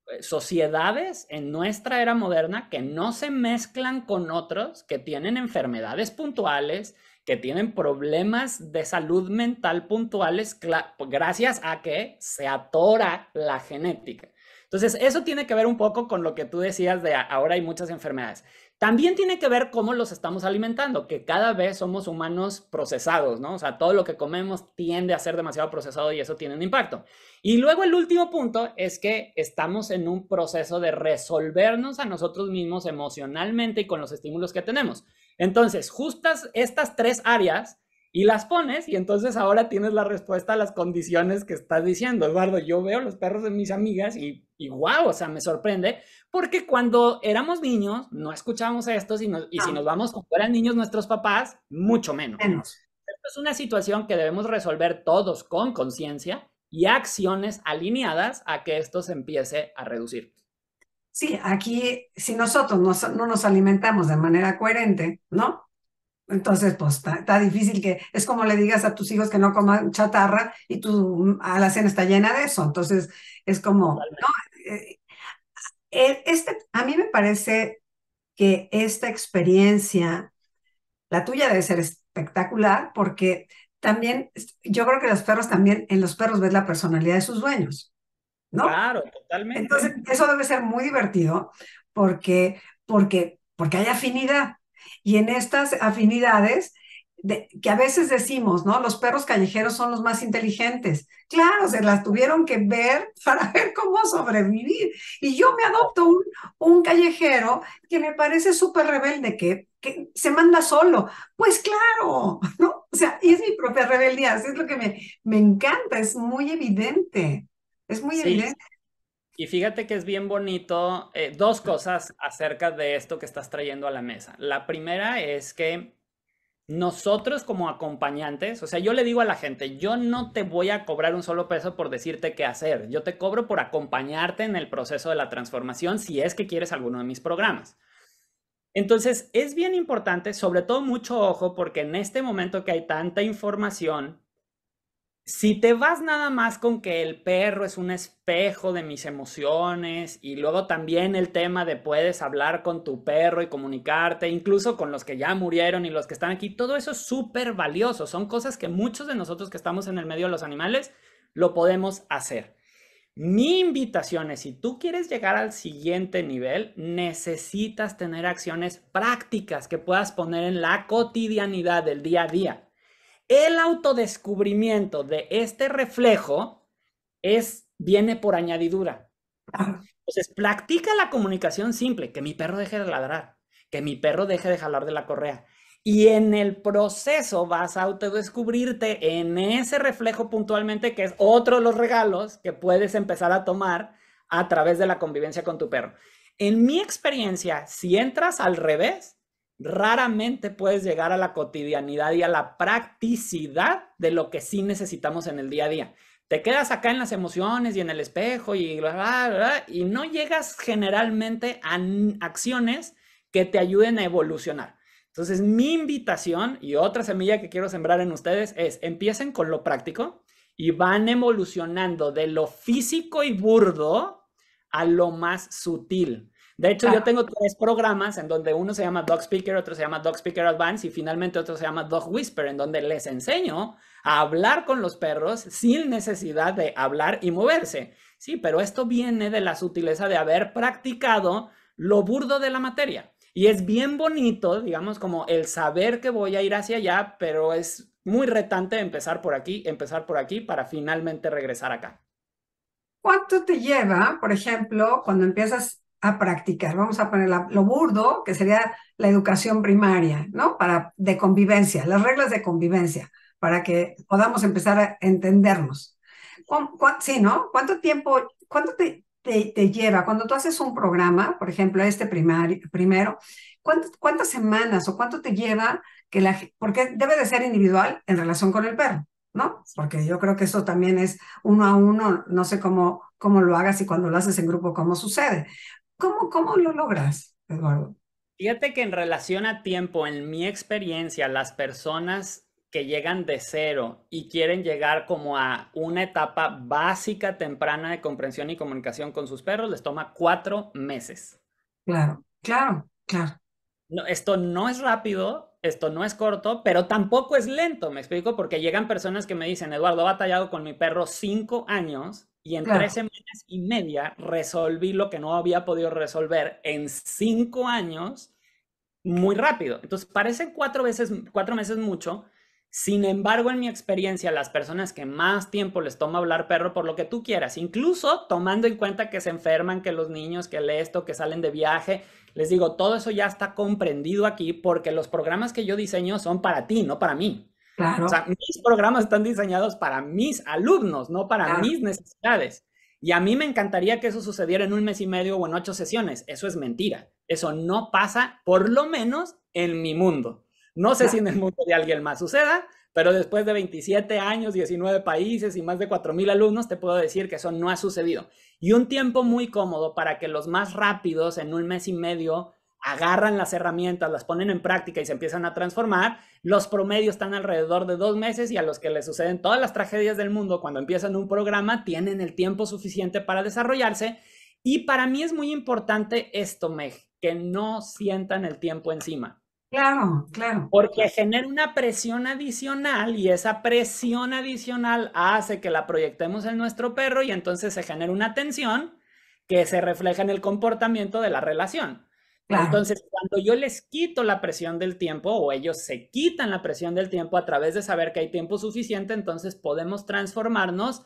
eh, sociedades en nuestra era moderna que no se mezclan con otros, que tienen enfermedades puntuales, que tienen problemas de salud mental puntuales gracias a que se atora la genética. Entonces, eso tiene que ver un poco con lo que tú decías de ahora hay muchas enfermedades. También tiene que ver cómo los estamos alimentando, que cada vez somos humanos procesados, ¿no? O sea, todo lo que comemos tiende a ser demasiado procesado y eso tiene un impacto. Y luego el último punto es que estamos en un proceso de resolvernos a nosotros mismos emocionalmente y con los estímulos que tenemos. Entonces, justas estas tres áreas y las pones y entonces ahora tienes la respuesta a las condiciones que estás diciendo. Eduardo, yo veo los perros de mis amigas y, y wow, o sea, me sorprende porque cuando éramos niños no escuchábamos esto y, si ah. nos vamos como eran niños nuestros papás, mucho menos. menos. Esto es una situación que debemos resolver todos con conciencia y acciones alineadas a que esto se empiece a reducir. Sí, aquí si nosotros no nos alimentamos de manera coherente, ¿no? Entonces, pues está, difícil que es como le digas a tus hijos que no coman chatarra y tu cena está llena de eso. Entonces, es como, ¿no? Eh, eh, e, este, a mí me parece que esta experiencia, la tuya debe ser espectacular porque también, yo creo que los perros también, en los perros ves la personalidad de sus dueños. Claro, totalmente. Entonces, eso debe ser muy divertido porque, porque, porque hay afinidad. Y en estas afinidades, que a veces decimos, ¿no? Los perros callejeros son los más inteligentes. Claro, se las tuvieron que ver [laughs] para ver cómo sobrevivir. Y yo me adopto un, un callejero que me parece súper rebelde, que, que, se manda solo. Pues claro, ¿no? O sea, y es mi propia rebeldía, es lo que me, me encanta, es muy evidente. Es muy sí. evidente. ¿eh? Y fíjate que es bien bonito, eh, dos cosas acerca de esto que estás trayendo a la mesa. La primera es que nosotros como acompañantes, o sea, yo le digo a la gente, yo no te voy a cobrar un solo peso por decirte qué hacer, yo te cobro por acompañarte en el proceso de la transformación si es que quieres alguno de mis programas. Entonces, es bien importante, sobre todo mucho ojo, porque en este momento que hay tanta información, si te vas nada más con que el perro es un espejo de mis emociones y luego también el tema de puedes hablar con tu perro y comunicarte, incluso con los que ya murieron y los que están aquí, todo eso es súper valioso. Son cosas que muchos de nosotros que estamos en el medio de los animales lo podemos hacer. Mi invitación es, si tú quieres llegar al siguiente nivel, necesitas tener acciones prácticas que puedas poner en la cotidianidad del día a día. El autodescubrimiento de este reflejo es, viene por añadidura. Ah. Entonces, practica la comunicación simple, que mi perro deje de ladrar, que mi perro deje de jalar de la correa. Y en el proceso vas a autodescubrirte en ese reflejo puntualmente, que es otro de los regalos que puedes empezar a tomar a través de la convivencia con tu perro. En mi experiencia, si entras al revés, raramente puedes llegar a la cotidianidad y a la practicidad de lo que sí necesitamos en el día a día. Te quedas acá en las emociones y en el espejo y y no llegas generalmente a acciones que te ayuden a evolucionar. Entonces, mi invitación y otra semilla que quiero sembrar en ustedes es empiecen con lo práctico y van evolucionando de lo físico y burdo a lo más sutil, de hecho, yo tengo tres programas en donde uno se llama Dog Speaker, otro se llama Dog Speaker Advance y finalmente otro se llama Dog Whisper, en donde les enseño a hablar con los perros sin necesidad de hablar y moverse. Sí, pero esto viene de la sutileza de haber practicado lo burdo de la materia. Y es bien bonito, digamos, como el saber que voy a ir hacia allá, pero es muy retante empezar por aquí, empezar por aquí para finalmente regresar acá. ¿Cuánto te lleva, por ejemplo, cuando empiezas a practicar. Vamos a poner lo burdo, que sería la educación primaria, ¿no? Para, de convivencia, las reglas de convivencia, para que podamos empezar a entendernos. sí, ¿no? ¿Cuánto tiempo, cuánto te, te, lleva? Cuando tú haces un programa, por ejemplo, este primario, primero, ¿cuántas semanas o cuánto te lleva que la... Porque debe de ser individual en relación con el perro, ¿no? Porque yo creo que eso también es uno a uno, no sé cómo, cómo lo hagas y cuando lo haces en grupo, cómo sucede. ¿Cómo, cómo lo logras, Eduardo? Fíjate que en relación a tiempo, en mi experiencia, las personas que llegan de cero y quieren llegar como a una etapa básica temprana de comprensión y comunicación con sus perros, les toma cuatro meses. Claro, claro, claro. esto no es rápido, esto no es corto, pero tampoco es lento, me explico, porque llegan personas que me dicen, Eduardo, he batallado con mi perro cinco años y en tres semanas y media resolví lo que no había podido resolver en cinco años muy rápido. Entonces, parecen cuatro, veces, cuatro meses mucho. Sin embargo, en mi experiencia, las personas que más tiempo les toma hablar perro por lo que tú quieras, incluso tomando en cuenta que se enferman, que los niños, que esto, que salen de viaje, les digo, todo eso ya está comprendido aquí porque los programas que yo diseño son para ti, no para mí. O mis programas están diseñados para mis alumnos, no para mis necesidades. Y a mí me encantaría que eso sucediera en un mes y medio o en ocho sesiones. Eso es mentira. Eso no pasa, por lo menos en mi mundo. No sé si en el mundo de alguien más suceda, pero después de 27 años, 19 países y más de 4.000 alumnos, te puedo decir que eso no ha sucedido. Y un tiempo muy cómodo para que los más rápidos en un mes y medio agarran las herramientas, las ponen en práctica y se empiezan a transformar, los promedios están alrededor de dos meses y a los que les suceden todas las tragedias del mundo cuando empiezan un programa tienen el tiempo suficiente para desarrollarse. Y para mí es muy importante esto, Meg, que no sientan el tiempo encima. Claro, claro. Porque genera una presión adicional y esa presión adicional hace que la proyectemos en nuestro perro y entonces se genera una tensión que se refleja en el comportamiento de la relación. Entonces, cuando yo les quito la presión del tiempo o ellos se quitan la presión del tiempo a través de saber que hay tiempo suficiente, entonces podemos transformarnos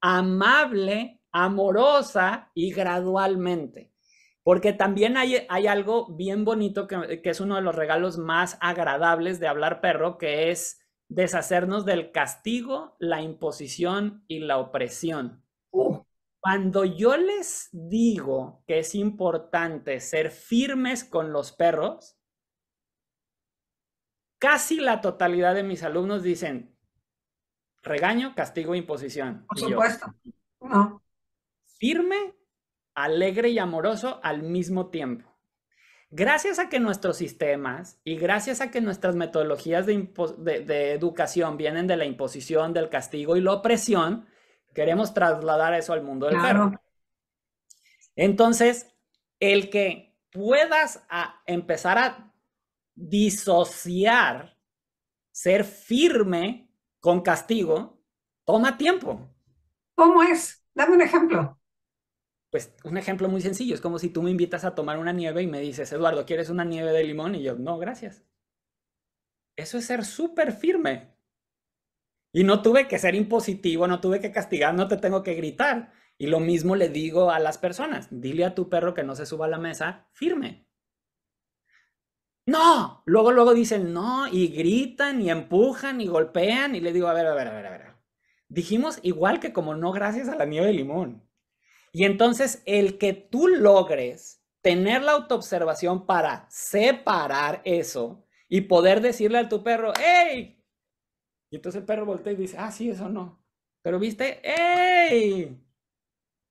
amable, amorosa y gradualmente. Porque también hay, hay algo bien bonito que, es uno de los regalos más agradables de hablar perro, que es deshacernos del castigo, la imposición y la opresión. Uh. Cuando yo les digo que es importante ser firmes con los perros, casi la totalidad de mis alumnos dicen regaño, castigo, imposición. Por supuesto. no. Firme, alegre y amoroso al mismo tiempo. Gracias a que nuestros sistemas y gracias a que nuestras metodologías de educación vienen de la imposición, del castigo y la opresión, Queremos trasladar eso al mundo del perro. Entonces, el que puedas empezar a disociar, ser firme con castigo, toma tiempo. ¿Cómo es? Dame un ejemplo. Pues un ejemplo muy sencillo, es como si tú me invitas a tomar una nieve y me dices, Eduardo, ¿quieres una nieve de limón? Y yo, no, gracias. Eso es ser súper firme. Y no tuve que ser impositivo, no tuve que castigar, no te tengo que gritar. Y lo mismo le digo a las personas, dile a tu perro que no se suba a la mesa, firme. No, luego, luego dicen no y gritan y empujan y golpean y le digo, a ver, a ver, a ver, a ver. Dijimos igual que como no gracias a la nieve de limón. Y entonces el que tú logres tener la autoobservación para separar eso y poder decirle a tu perro, hey, y entonces el perro voltea y dice, ah, sí, eso no. Pero viste, ¡ey!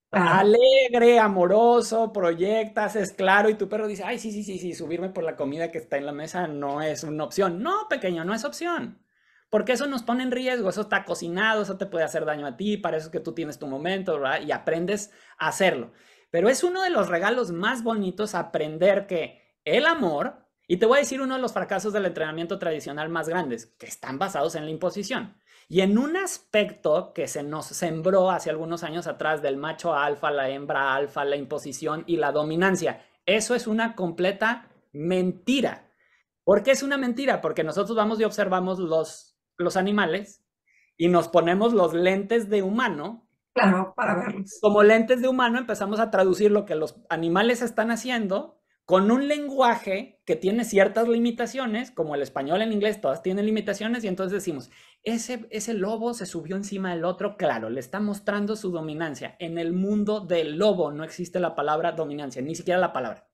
Alegre, amoroso, proyectas, es claro, y tu perro dice, ay, sí, sí, sí, sí, subirme por la comida que está en la mesa no es una opción. No, pequeño, no es opción. Porque eso nos pone en riesgo, eso está cocinado, eso te puede hacer daño a ti, para eso es que tú tienes tu momento, ¿verdad? Y aprendes a hacerlo. Pero es uno de los regalos más bonitos aprender que el amor y te voy a decir uno de los fracasos del entrenamiento tradicional más grandes, que están basados en la imposición. Y en un aspecto que se nos sembró hace algunos años atrás del macho alfa, la hembra alfa, la imposición y la dominancia. Eso es una completa mentira. ¿Por qué es una mentira? Porque nosotros vamos y observamos los, los animales y nos ponemos los lentes de humano. Claro, para verlos. Como lentes de humano empezamos a traducir lo que los animales están haciendo con un lenguaje que tiene ciertas limitaciones, como el español en inglés, todas tienen limitaciones, y entonces decimos, ese, ese lobo se subió encima del otro, claro, le está mostrando su dominancia. En el mundo del lobo no existe la palabra dominancia, ni siquiera la palabra.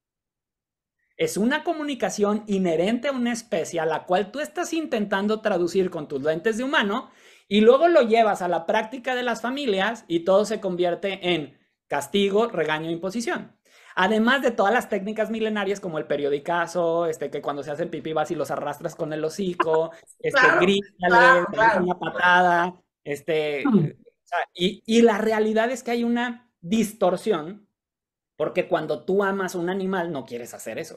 Es una comunicación inherente a una especie a la cual tú estás intentando traducir con tus lentes de humano y luego lo llevas a la práctica de las familias y todo se convierte en castigo, regaño, e imposición. Además de todas las técnicas milenarias como el periodicazo, este, que cuando se el pipí vas y los arrastras con el hocico, [laughs] este, grítale, una patada, este, mm. y, la realidad es que hay una distorsión, porque cuando tú amas a un animal no quieres hacer eso.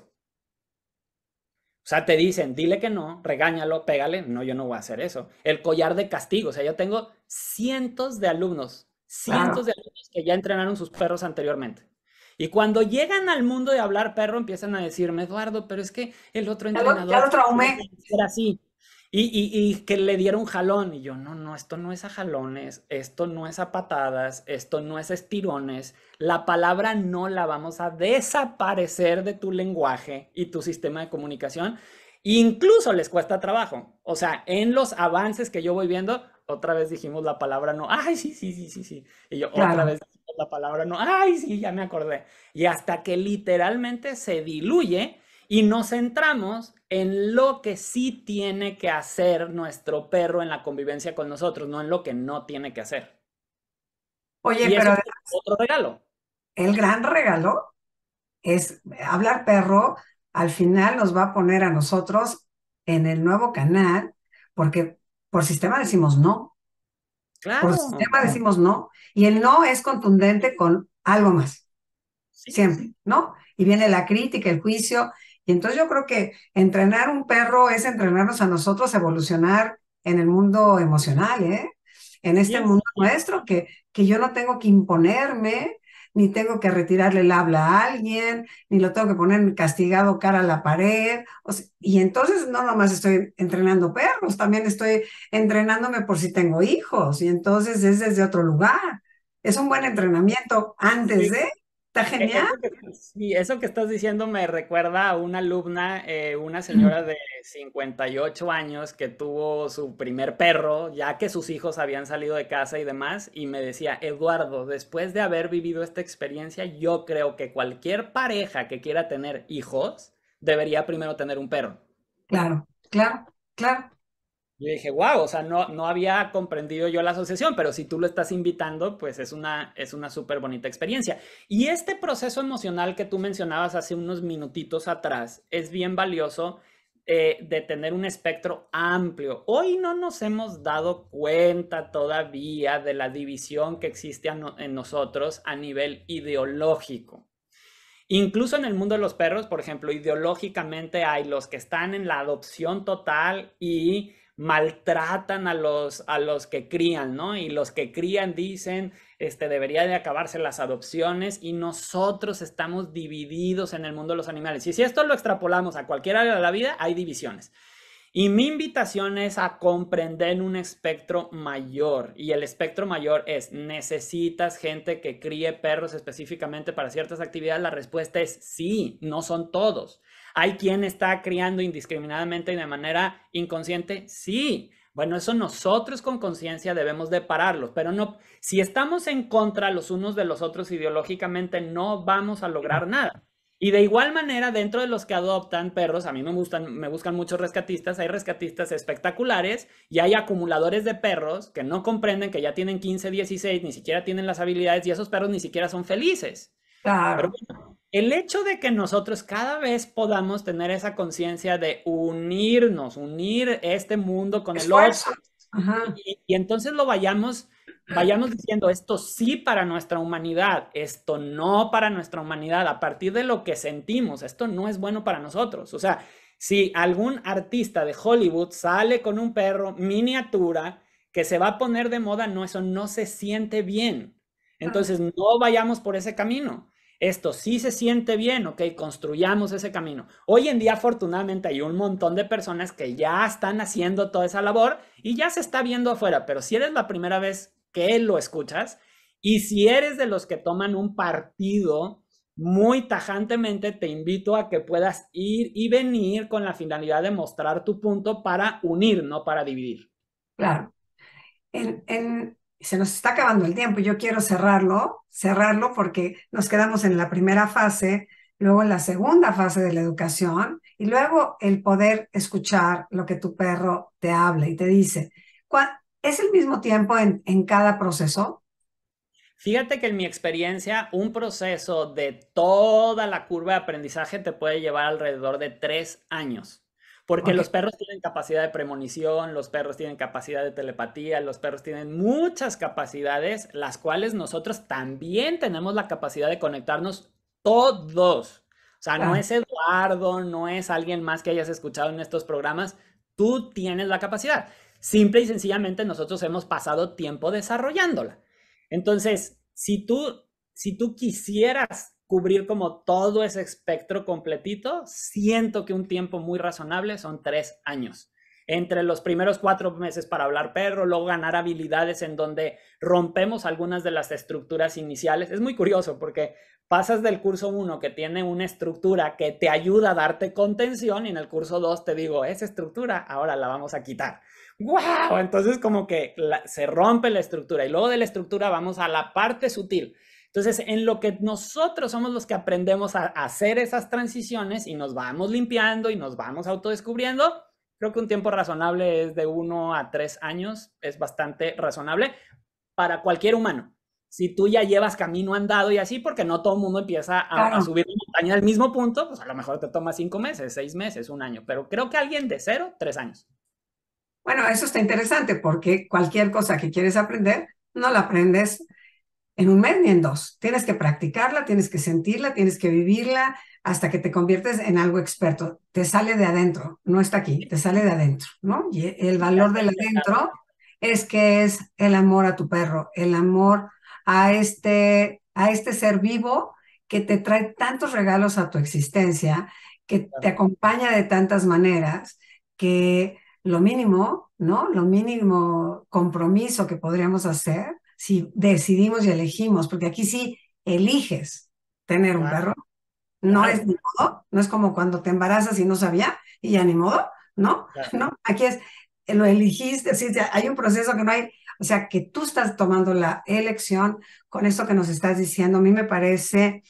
O sea, te dicen, dile que no, regáñalo, pégale. No, yo no voy a hacer eso. El collar de castigo. O sea, yo tengo cientos de alumnos, cientos de alumnos que ya entrenaron sus perros anteriormente. Y cuando llegan al mundo de hablar perro, empiezan a decirme, Eduardo, pero es que el otro entrenador. Ya lo, Era así. Y, que le dieron jalón. Y yo, no, no, esto no es a jalones, esto no es a patadas, esto no es a estirones. La palabra no la vamos a desaparecer de tu lenguaje y tu sistema de comunicación. Incluso les cuesta trabajo. O sea, en los avances que yo voy viendo, otra vez dijimos la palabra no. Ay, sí, sí, sí, sí, sí. Y yo otra vez la palabra, no, ay, sí, ya me acordé. Y hasta que literalmente se diluye y nos centramos en lo que sí tiene que hacer nuestro perro en la convivencia con nosotros, no en lo que no tiene que hacer. Oye, pero otro regalo. El gran regalo es hablar perro, al final nos va a poner a nosotros en el nuevo canal, porque por sistema decimos no, Claro. Por sistema decimos no, y el no es contundente con algo más, siempre, ¿no? Y viene la crítica, el juicio, y entonces yo creo que entrenar un perro es entrenarnos a nosotros a evolucionar en el mundo emocional, ¿eh? En este mundo nuestro, que, que yo no tengo que imponerme, ni tengo que retirarle el habla a alguien, ni lo tengo que poner castigado cara a la pared. y entonces no nomás estoy entrenando perros, también estoy entrenándome por si tengo hijos, y entonces es desde otro lugar. Es un buen entrenamiento antes de Está e-, genial. Y eso que estás diciendo me recuerda a una alumna, eh, una señora de 58 años que tuvo su primer perro, ya que sus hijos habían salido de casa y demás, y me decía, Eduardo, después de haber vivido esta experiencia, yo creo que cualquier pareja que quiera tener hijos debería primero tener un perro. Claro, claro, claro. Yo dije, wow, o sea, no, no había comprendido yo la asociación, pero si tú lo estás invitando, pues es una, es una súper bonita experiencia. Y este proceso emocional que tú mencionabas hace unos minutitos atrás es bien valioso eh, de tener un espectro amplio. Hoy no nos hemos dado cuenta todavía de la división que existe en nosotros a nivel ideológico. Incluso en el mundo de los perros, por ejemplo, ideológicamente hay los que están en la adopción total y maltratan a los, que crían, ¿no? Y los que crían dicen, este, debería de acabarse las adopciones y nosotros estamos divididos en el mundo de los animales. Y si esto lo extrapolamos a cualquier área de la vida, hay divisiones. Y mi invitación es a comprender un espectro mayor. Y el espectro mayor es, ¿necesitas gente que críe perros específicamente para ciertas actividades? La respuesta es sí, no son todos. ¿Hay quien está criando indiscriminadamente y de manera inconsciente? Sí. Bueno, eso nosotros con conciencia debemos de pararlos, pero no, si estamos en contra los unos de los otros ideológicamente, no vamos a lograr nada. Y de igual manera, dentro de los que adoptan perros, a mí me gustan, me buscan muchos rescatistas, hay rescatistas espectaculares y hay acumuladores de perros que no comprenden que ya tienen 15, 16, ni siquiera tienen las habilidades y esos perros ni siquiera son felices el hecho de que nosotros cada vez podamos tener esa conciencia de unirnos, unir este mundo con el otro, Y, y, entonces lo vayamos, vayamos diciendo esto sí para nuestra humanidad, esto no para nuestra humanidad, a partir de lo que sentimos, esto no es bueno para nosotros. O sea, si algún artista de Hollywood sale con un perro miniatura que se va a poner de moda, no, eso no se siente bien. Ah. Entonces, no vayamos por ese camino. Esto sí se siente bien, ok, construyamos ese camino. Hoy en día, afortunadamente, hay un montón de personas que ya están haciendo toda esa labor y ya se está viendo afuera, pero si eres la primera vez que lo escuchas y si eres de los que toman un partido muy tajantemente, te invito a que puedas ir y venir con la finalidad de mostrar tu punto para unir, no para dividir. Claro. En se nos está acabando el tiempo, yo quiero cerrarlo, cerrarlo porque nos quedamos en la primera fase, luego en la segunda fase de la educación y luego el poder escuchar lo que tu perro te habla y te dice. ¿Es el mismo tiempo en, en cada proceso? Fíjate que en mi experiencia, un proceso de toda la curva de aprendizaje te puede llevar alrededor de tres años. Porque los perros tienen capacidad de premonición, los perros tienen capacidad de telepatía, los perros tienen muchas capacidades, las cuales nosotros también tenemos la capacidad de conectarnos todos. O sea, no ah. es Eduardo, no es alguien más que hayas escuchado en estos programas, tú tienes la capacidad. Simple y sencillamente nosotros hemos pasado tiempo desarrollándola. Entonces, si tú, si tú quisieras cubrir como todo ese espectro completito, siento que un tiempo muy razonable son tres años. Entre los primeros cuatro meses para hablar perro, luego ganar habilidades en donde rompemos algunas de las estructuras iniciales. Es muy curioso porque pasas del curso uno, que tiene una estructura que te ayuda a darte contención y en el curso dos te digo, esa estructura ahora la vamos a quitar. ¡Wow! Entonces como que se rompe la estructura y luego de la estructura vamos a la parte sutil entonces, en lo que nosotros somos los que aprendemos a hacer esas transiciones y nos vamos limpiando y nos vamos autodescubriendo, creo que un tiempo razonable es de uno a tres años, es bastante razonable para cualquier humano. Si tú ya llevas camino andado y así, porque no todo el mundo empieza a, subir la montaña al mismo punto, pues a lo mejor te toma cinco meses, seis meses, un año, pero creo que alguien de cero, tres años. Bueno, eso está interesante porque cualquier cosa que quieres aprender, no la aprendes en un mes ni en dos. Tienes que practicarla, tienes que sentirla, tienes que vivirla hasta que te conviertes en algo experto. Te sale de adentro, no está aquí, te sale de adentro, ¿no? Y el valor del adentro es que es el amor a tu perro, el amor a este, a este ser vivo que te trae tantos regalos a tu existencia, que te acompaña de tantas maneras, que lo mínimo, ¿no? Lo mínimo compromiso que podríamos hacer si decidimos y elegimos, porque aquí sí eliges tener un perro. No es no es como cuando te embarazas y no sabía y ya ni modo, ¿no? No, aquí es, eh, lo eligiste, hay un proceso que no hay, o sea, que tú estás tomando la elección con esto que nos estás diciendo. A mí me parece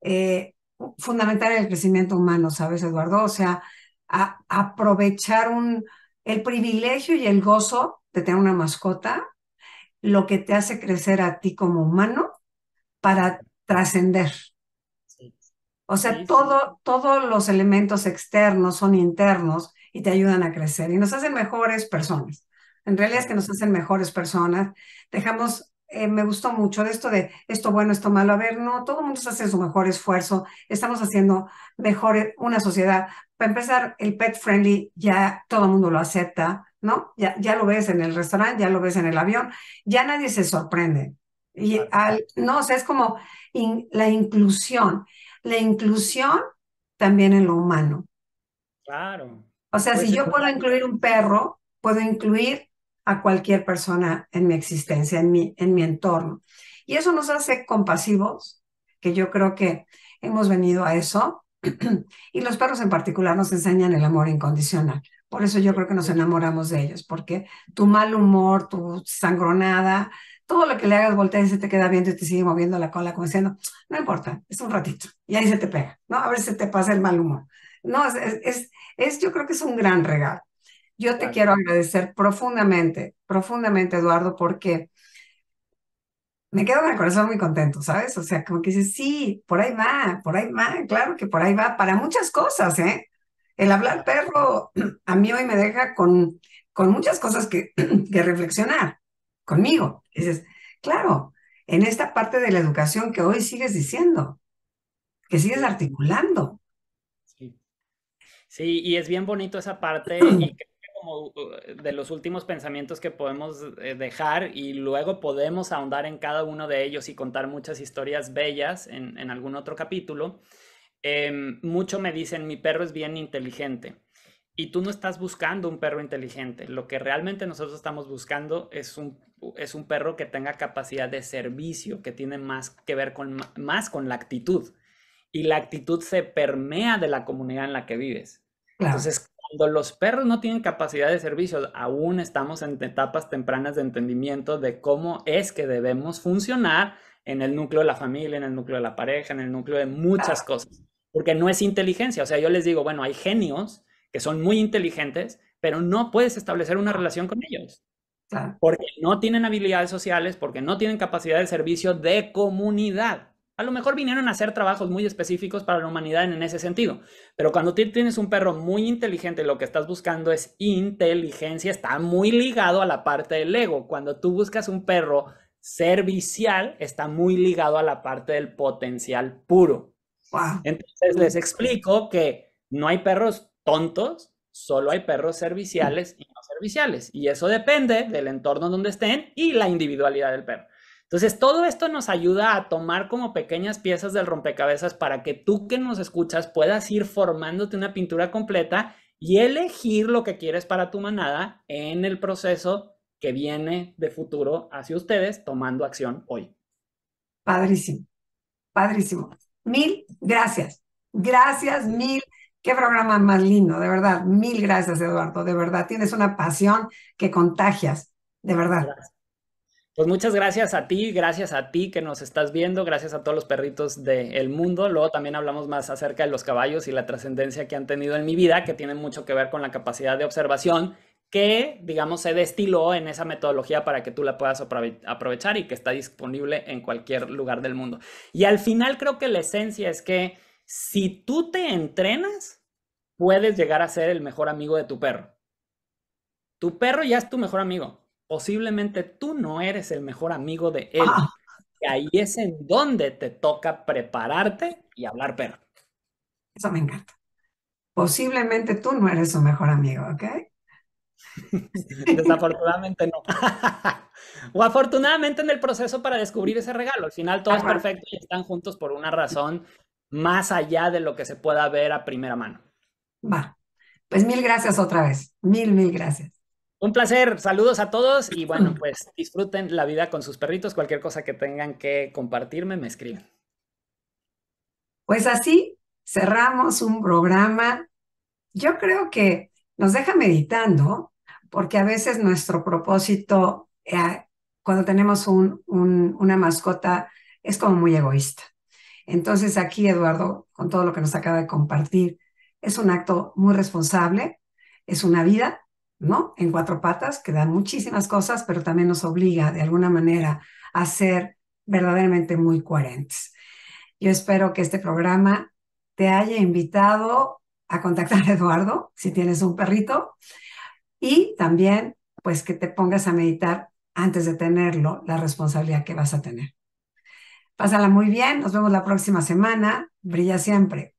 eh, fundamental en el crecimiento humano, ¿sabes, Eduardo? O sea, aprovechar un, el privilegio y el gozo de tener una mascota lo que te hace crecer a ti como humano para trascender. O sea, todo, todos los elementos externos son internos y te ayudan a crecer y nos hacen mejores personas. En realidad es que nos hacen mejores personas. Dejamos eh, me gustó mucho de esto de esto bueno, esto malo. A ver, no, todo el mundo hace su mejor esfuerzo, estamos haciendo mejor eh, una sociedad. Para empezar, el pet friendly ya todo el mundo lo acepta. ¿no? Ya, lo ves en el restaurante, ya lo ves en el avión, ya nadie se sorprende. Y al, no, o sea, es como la inclusión, la inclusión también en lo humano. Claro. O sea, pues si yo pues puedo incluir un perro, puedo incluir a cualquier persona en mi existencia, en mi, en mi entorno. Y eso nos hace compasivos, que yo creo que hemos venido a eso. [clears throat] y los perros en particular nos enseñan el amor incondicional. Por eso yo creo que nos enamoramos de ellos, porque tu mal humor, tu sangronada, todo lo que le hagas voltea y se te queda viendo y te sigue moviendo la cola como diciendo, no importa, es un ratito, y ahí se te pega, ¿no? A ver si te pasa el mal humor. No, es, es, yo creo que es un gran regalo. Yo te quiero agradecer profundamente, profundamente, Eduardo, porque me quedo con el corazón muy contento, ¿sabes? O sea, como que dices, sí, por ahí va, por ahí va, claro que por ahí va, para muchas cosas, ¿eh? el hablar perro [clears throat] a mí hoy me deja con, muchas cosas [clears throat] que, reflexionar conmigo. dices, claro, en esta parte de la educación que hoy sigues diciendo, que sigues articulando. Sí, sí y es bien bonito esa parte [clears throat] y uh, de los últimos pensamientos que podemos eh, dejar y luego podemos ahondar en cada uno de ellos y contar muchas historias bellas en algún otro capítulo. Em, mucho me dicen, mi perro es bien inteligente. Y tú no estás buscando un perro inteligente. Lo que realmente nosotros estamos buscando es un, es un perro que tenga capacidad de servicio, que tiene más que ver con, más con la actitud. Y la actitud se permea de la comunidad en la que vives. Entonces, cuando los perros no tienen capacidad de servicio, aún estamos en etapas tempranas de entendimiento de cómo es que debemos funcionar en el núcleo de la familia, en el núcleo de la pareja, en el núcleo de muchas cosas. Porque no es inteligencia. O sea, yo les digo, bueno, hay genios que son muy inteligentes, pero no puedes establecer una relación con ellos. Porque no tienen habilidades sociales, porque no tienen capacidad de servicio de comunidad. A lo mejor vinieron a hacer trabajos muy específicos para la humanidad en ese sentido. Pero cuando tienes un perro muy inteligente, lo que estás buscando es inteligencia. Está muy ligado a la parte del ego. Cuando tú buscas un perro servicial, está muy ligado a la parte del potencial puro. Entonces les explico que no hay perros tontos, solo hay perros serviciales y no serviciales. Y eso depende del entorno donde estén y la individualidad del perro. Entonces, todo esto nos ayuda a tomar como pequeñas piezas del rompecabezas para que tú que nos escuchas puedas ir formándote una pintura completa y elegir lo que quieres para tu manada en el proceso que viene de futuro hacia ustedes tomando acción hoy. Padrísimo, padrísimo. Mil gracias. Gracias, mil. Qué programa más lindo, de verdad. Mil gracias, Eduardo. De verdad, tienes una pasión que contagias, de verdad. Pues muchas gracias a ti, gracias a ti que nos estás viendo, gracias a todos los perritos del mundo. Luego también hablamos más acerca de los caballos y la trascendencia que han tenido en mi vida, que tienen mucho que ver con la capacidad de observación que, digamos, se destiló en esa metodología para que tú la puedas aprovechar y que está disponible en cualquier lugar del mundo. Y al final creo que la esencia es que si tú te entrenas, puedes llegar a ser el mejor amigo de tu perro. Tu perro ya es tu mejor amigo. Posiblemente tú no eres el mejor amigo de él. Ah. Y ahí es en donde te toca prepararte y hablar perro. Eso me encanta. Posiblemente tú no eres su mejor amigo, ¿ok? Desafortunadamente no. [laughs] o afortunadamente en el proceso para descubrir ese regalo. Al final todo es perfecto y están juntos por una razón más allá de lo que se pueda ver a primera mano. Va. Pues mil gracias otra vez. Mil, mil gracias. Un placer. Saludos a todos y bueno, [clears throat] pues disfruten la vida con sus perritos. Cualquier cosa que tengan que compartirme, me escriben. Pues así cerramos un programa. Yo creo que nos deja meditando porque a veces nuestro propósito, eh, cuando tenemos una mascota, es como muy egoísta. Entonces aquí, Eduardo, con todo lo que nos acaba de compartir, es un acto muy responsable, es una vida, ¿no? En cuatro patas, que da muchísimas cosas, pero también nos obliga de alguna manera a ser verdaderamente muy coherentes. Yo espero que este programa te haya invitado a contactar a Eduardo si tienes un perrito y también, pues que te pongas a meditar antes de tenerlo, la responsabilidad que vas a tener. Pásala muy bien, nos vemos la próxima semana. Brilla siempre.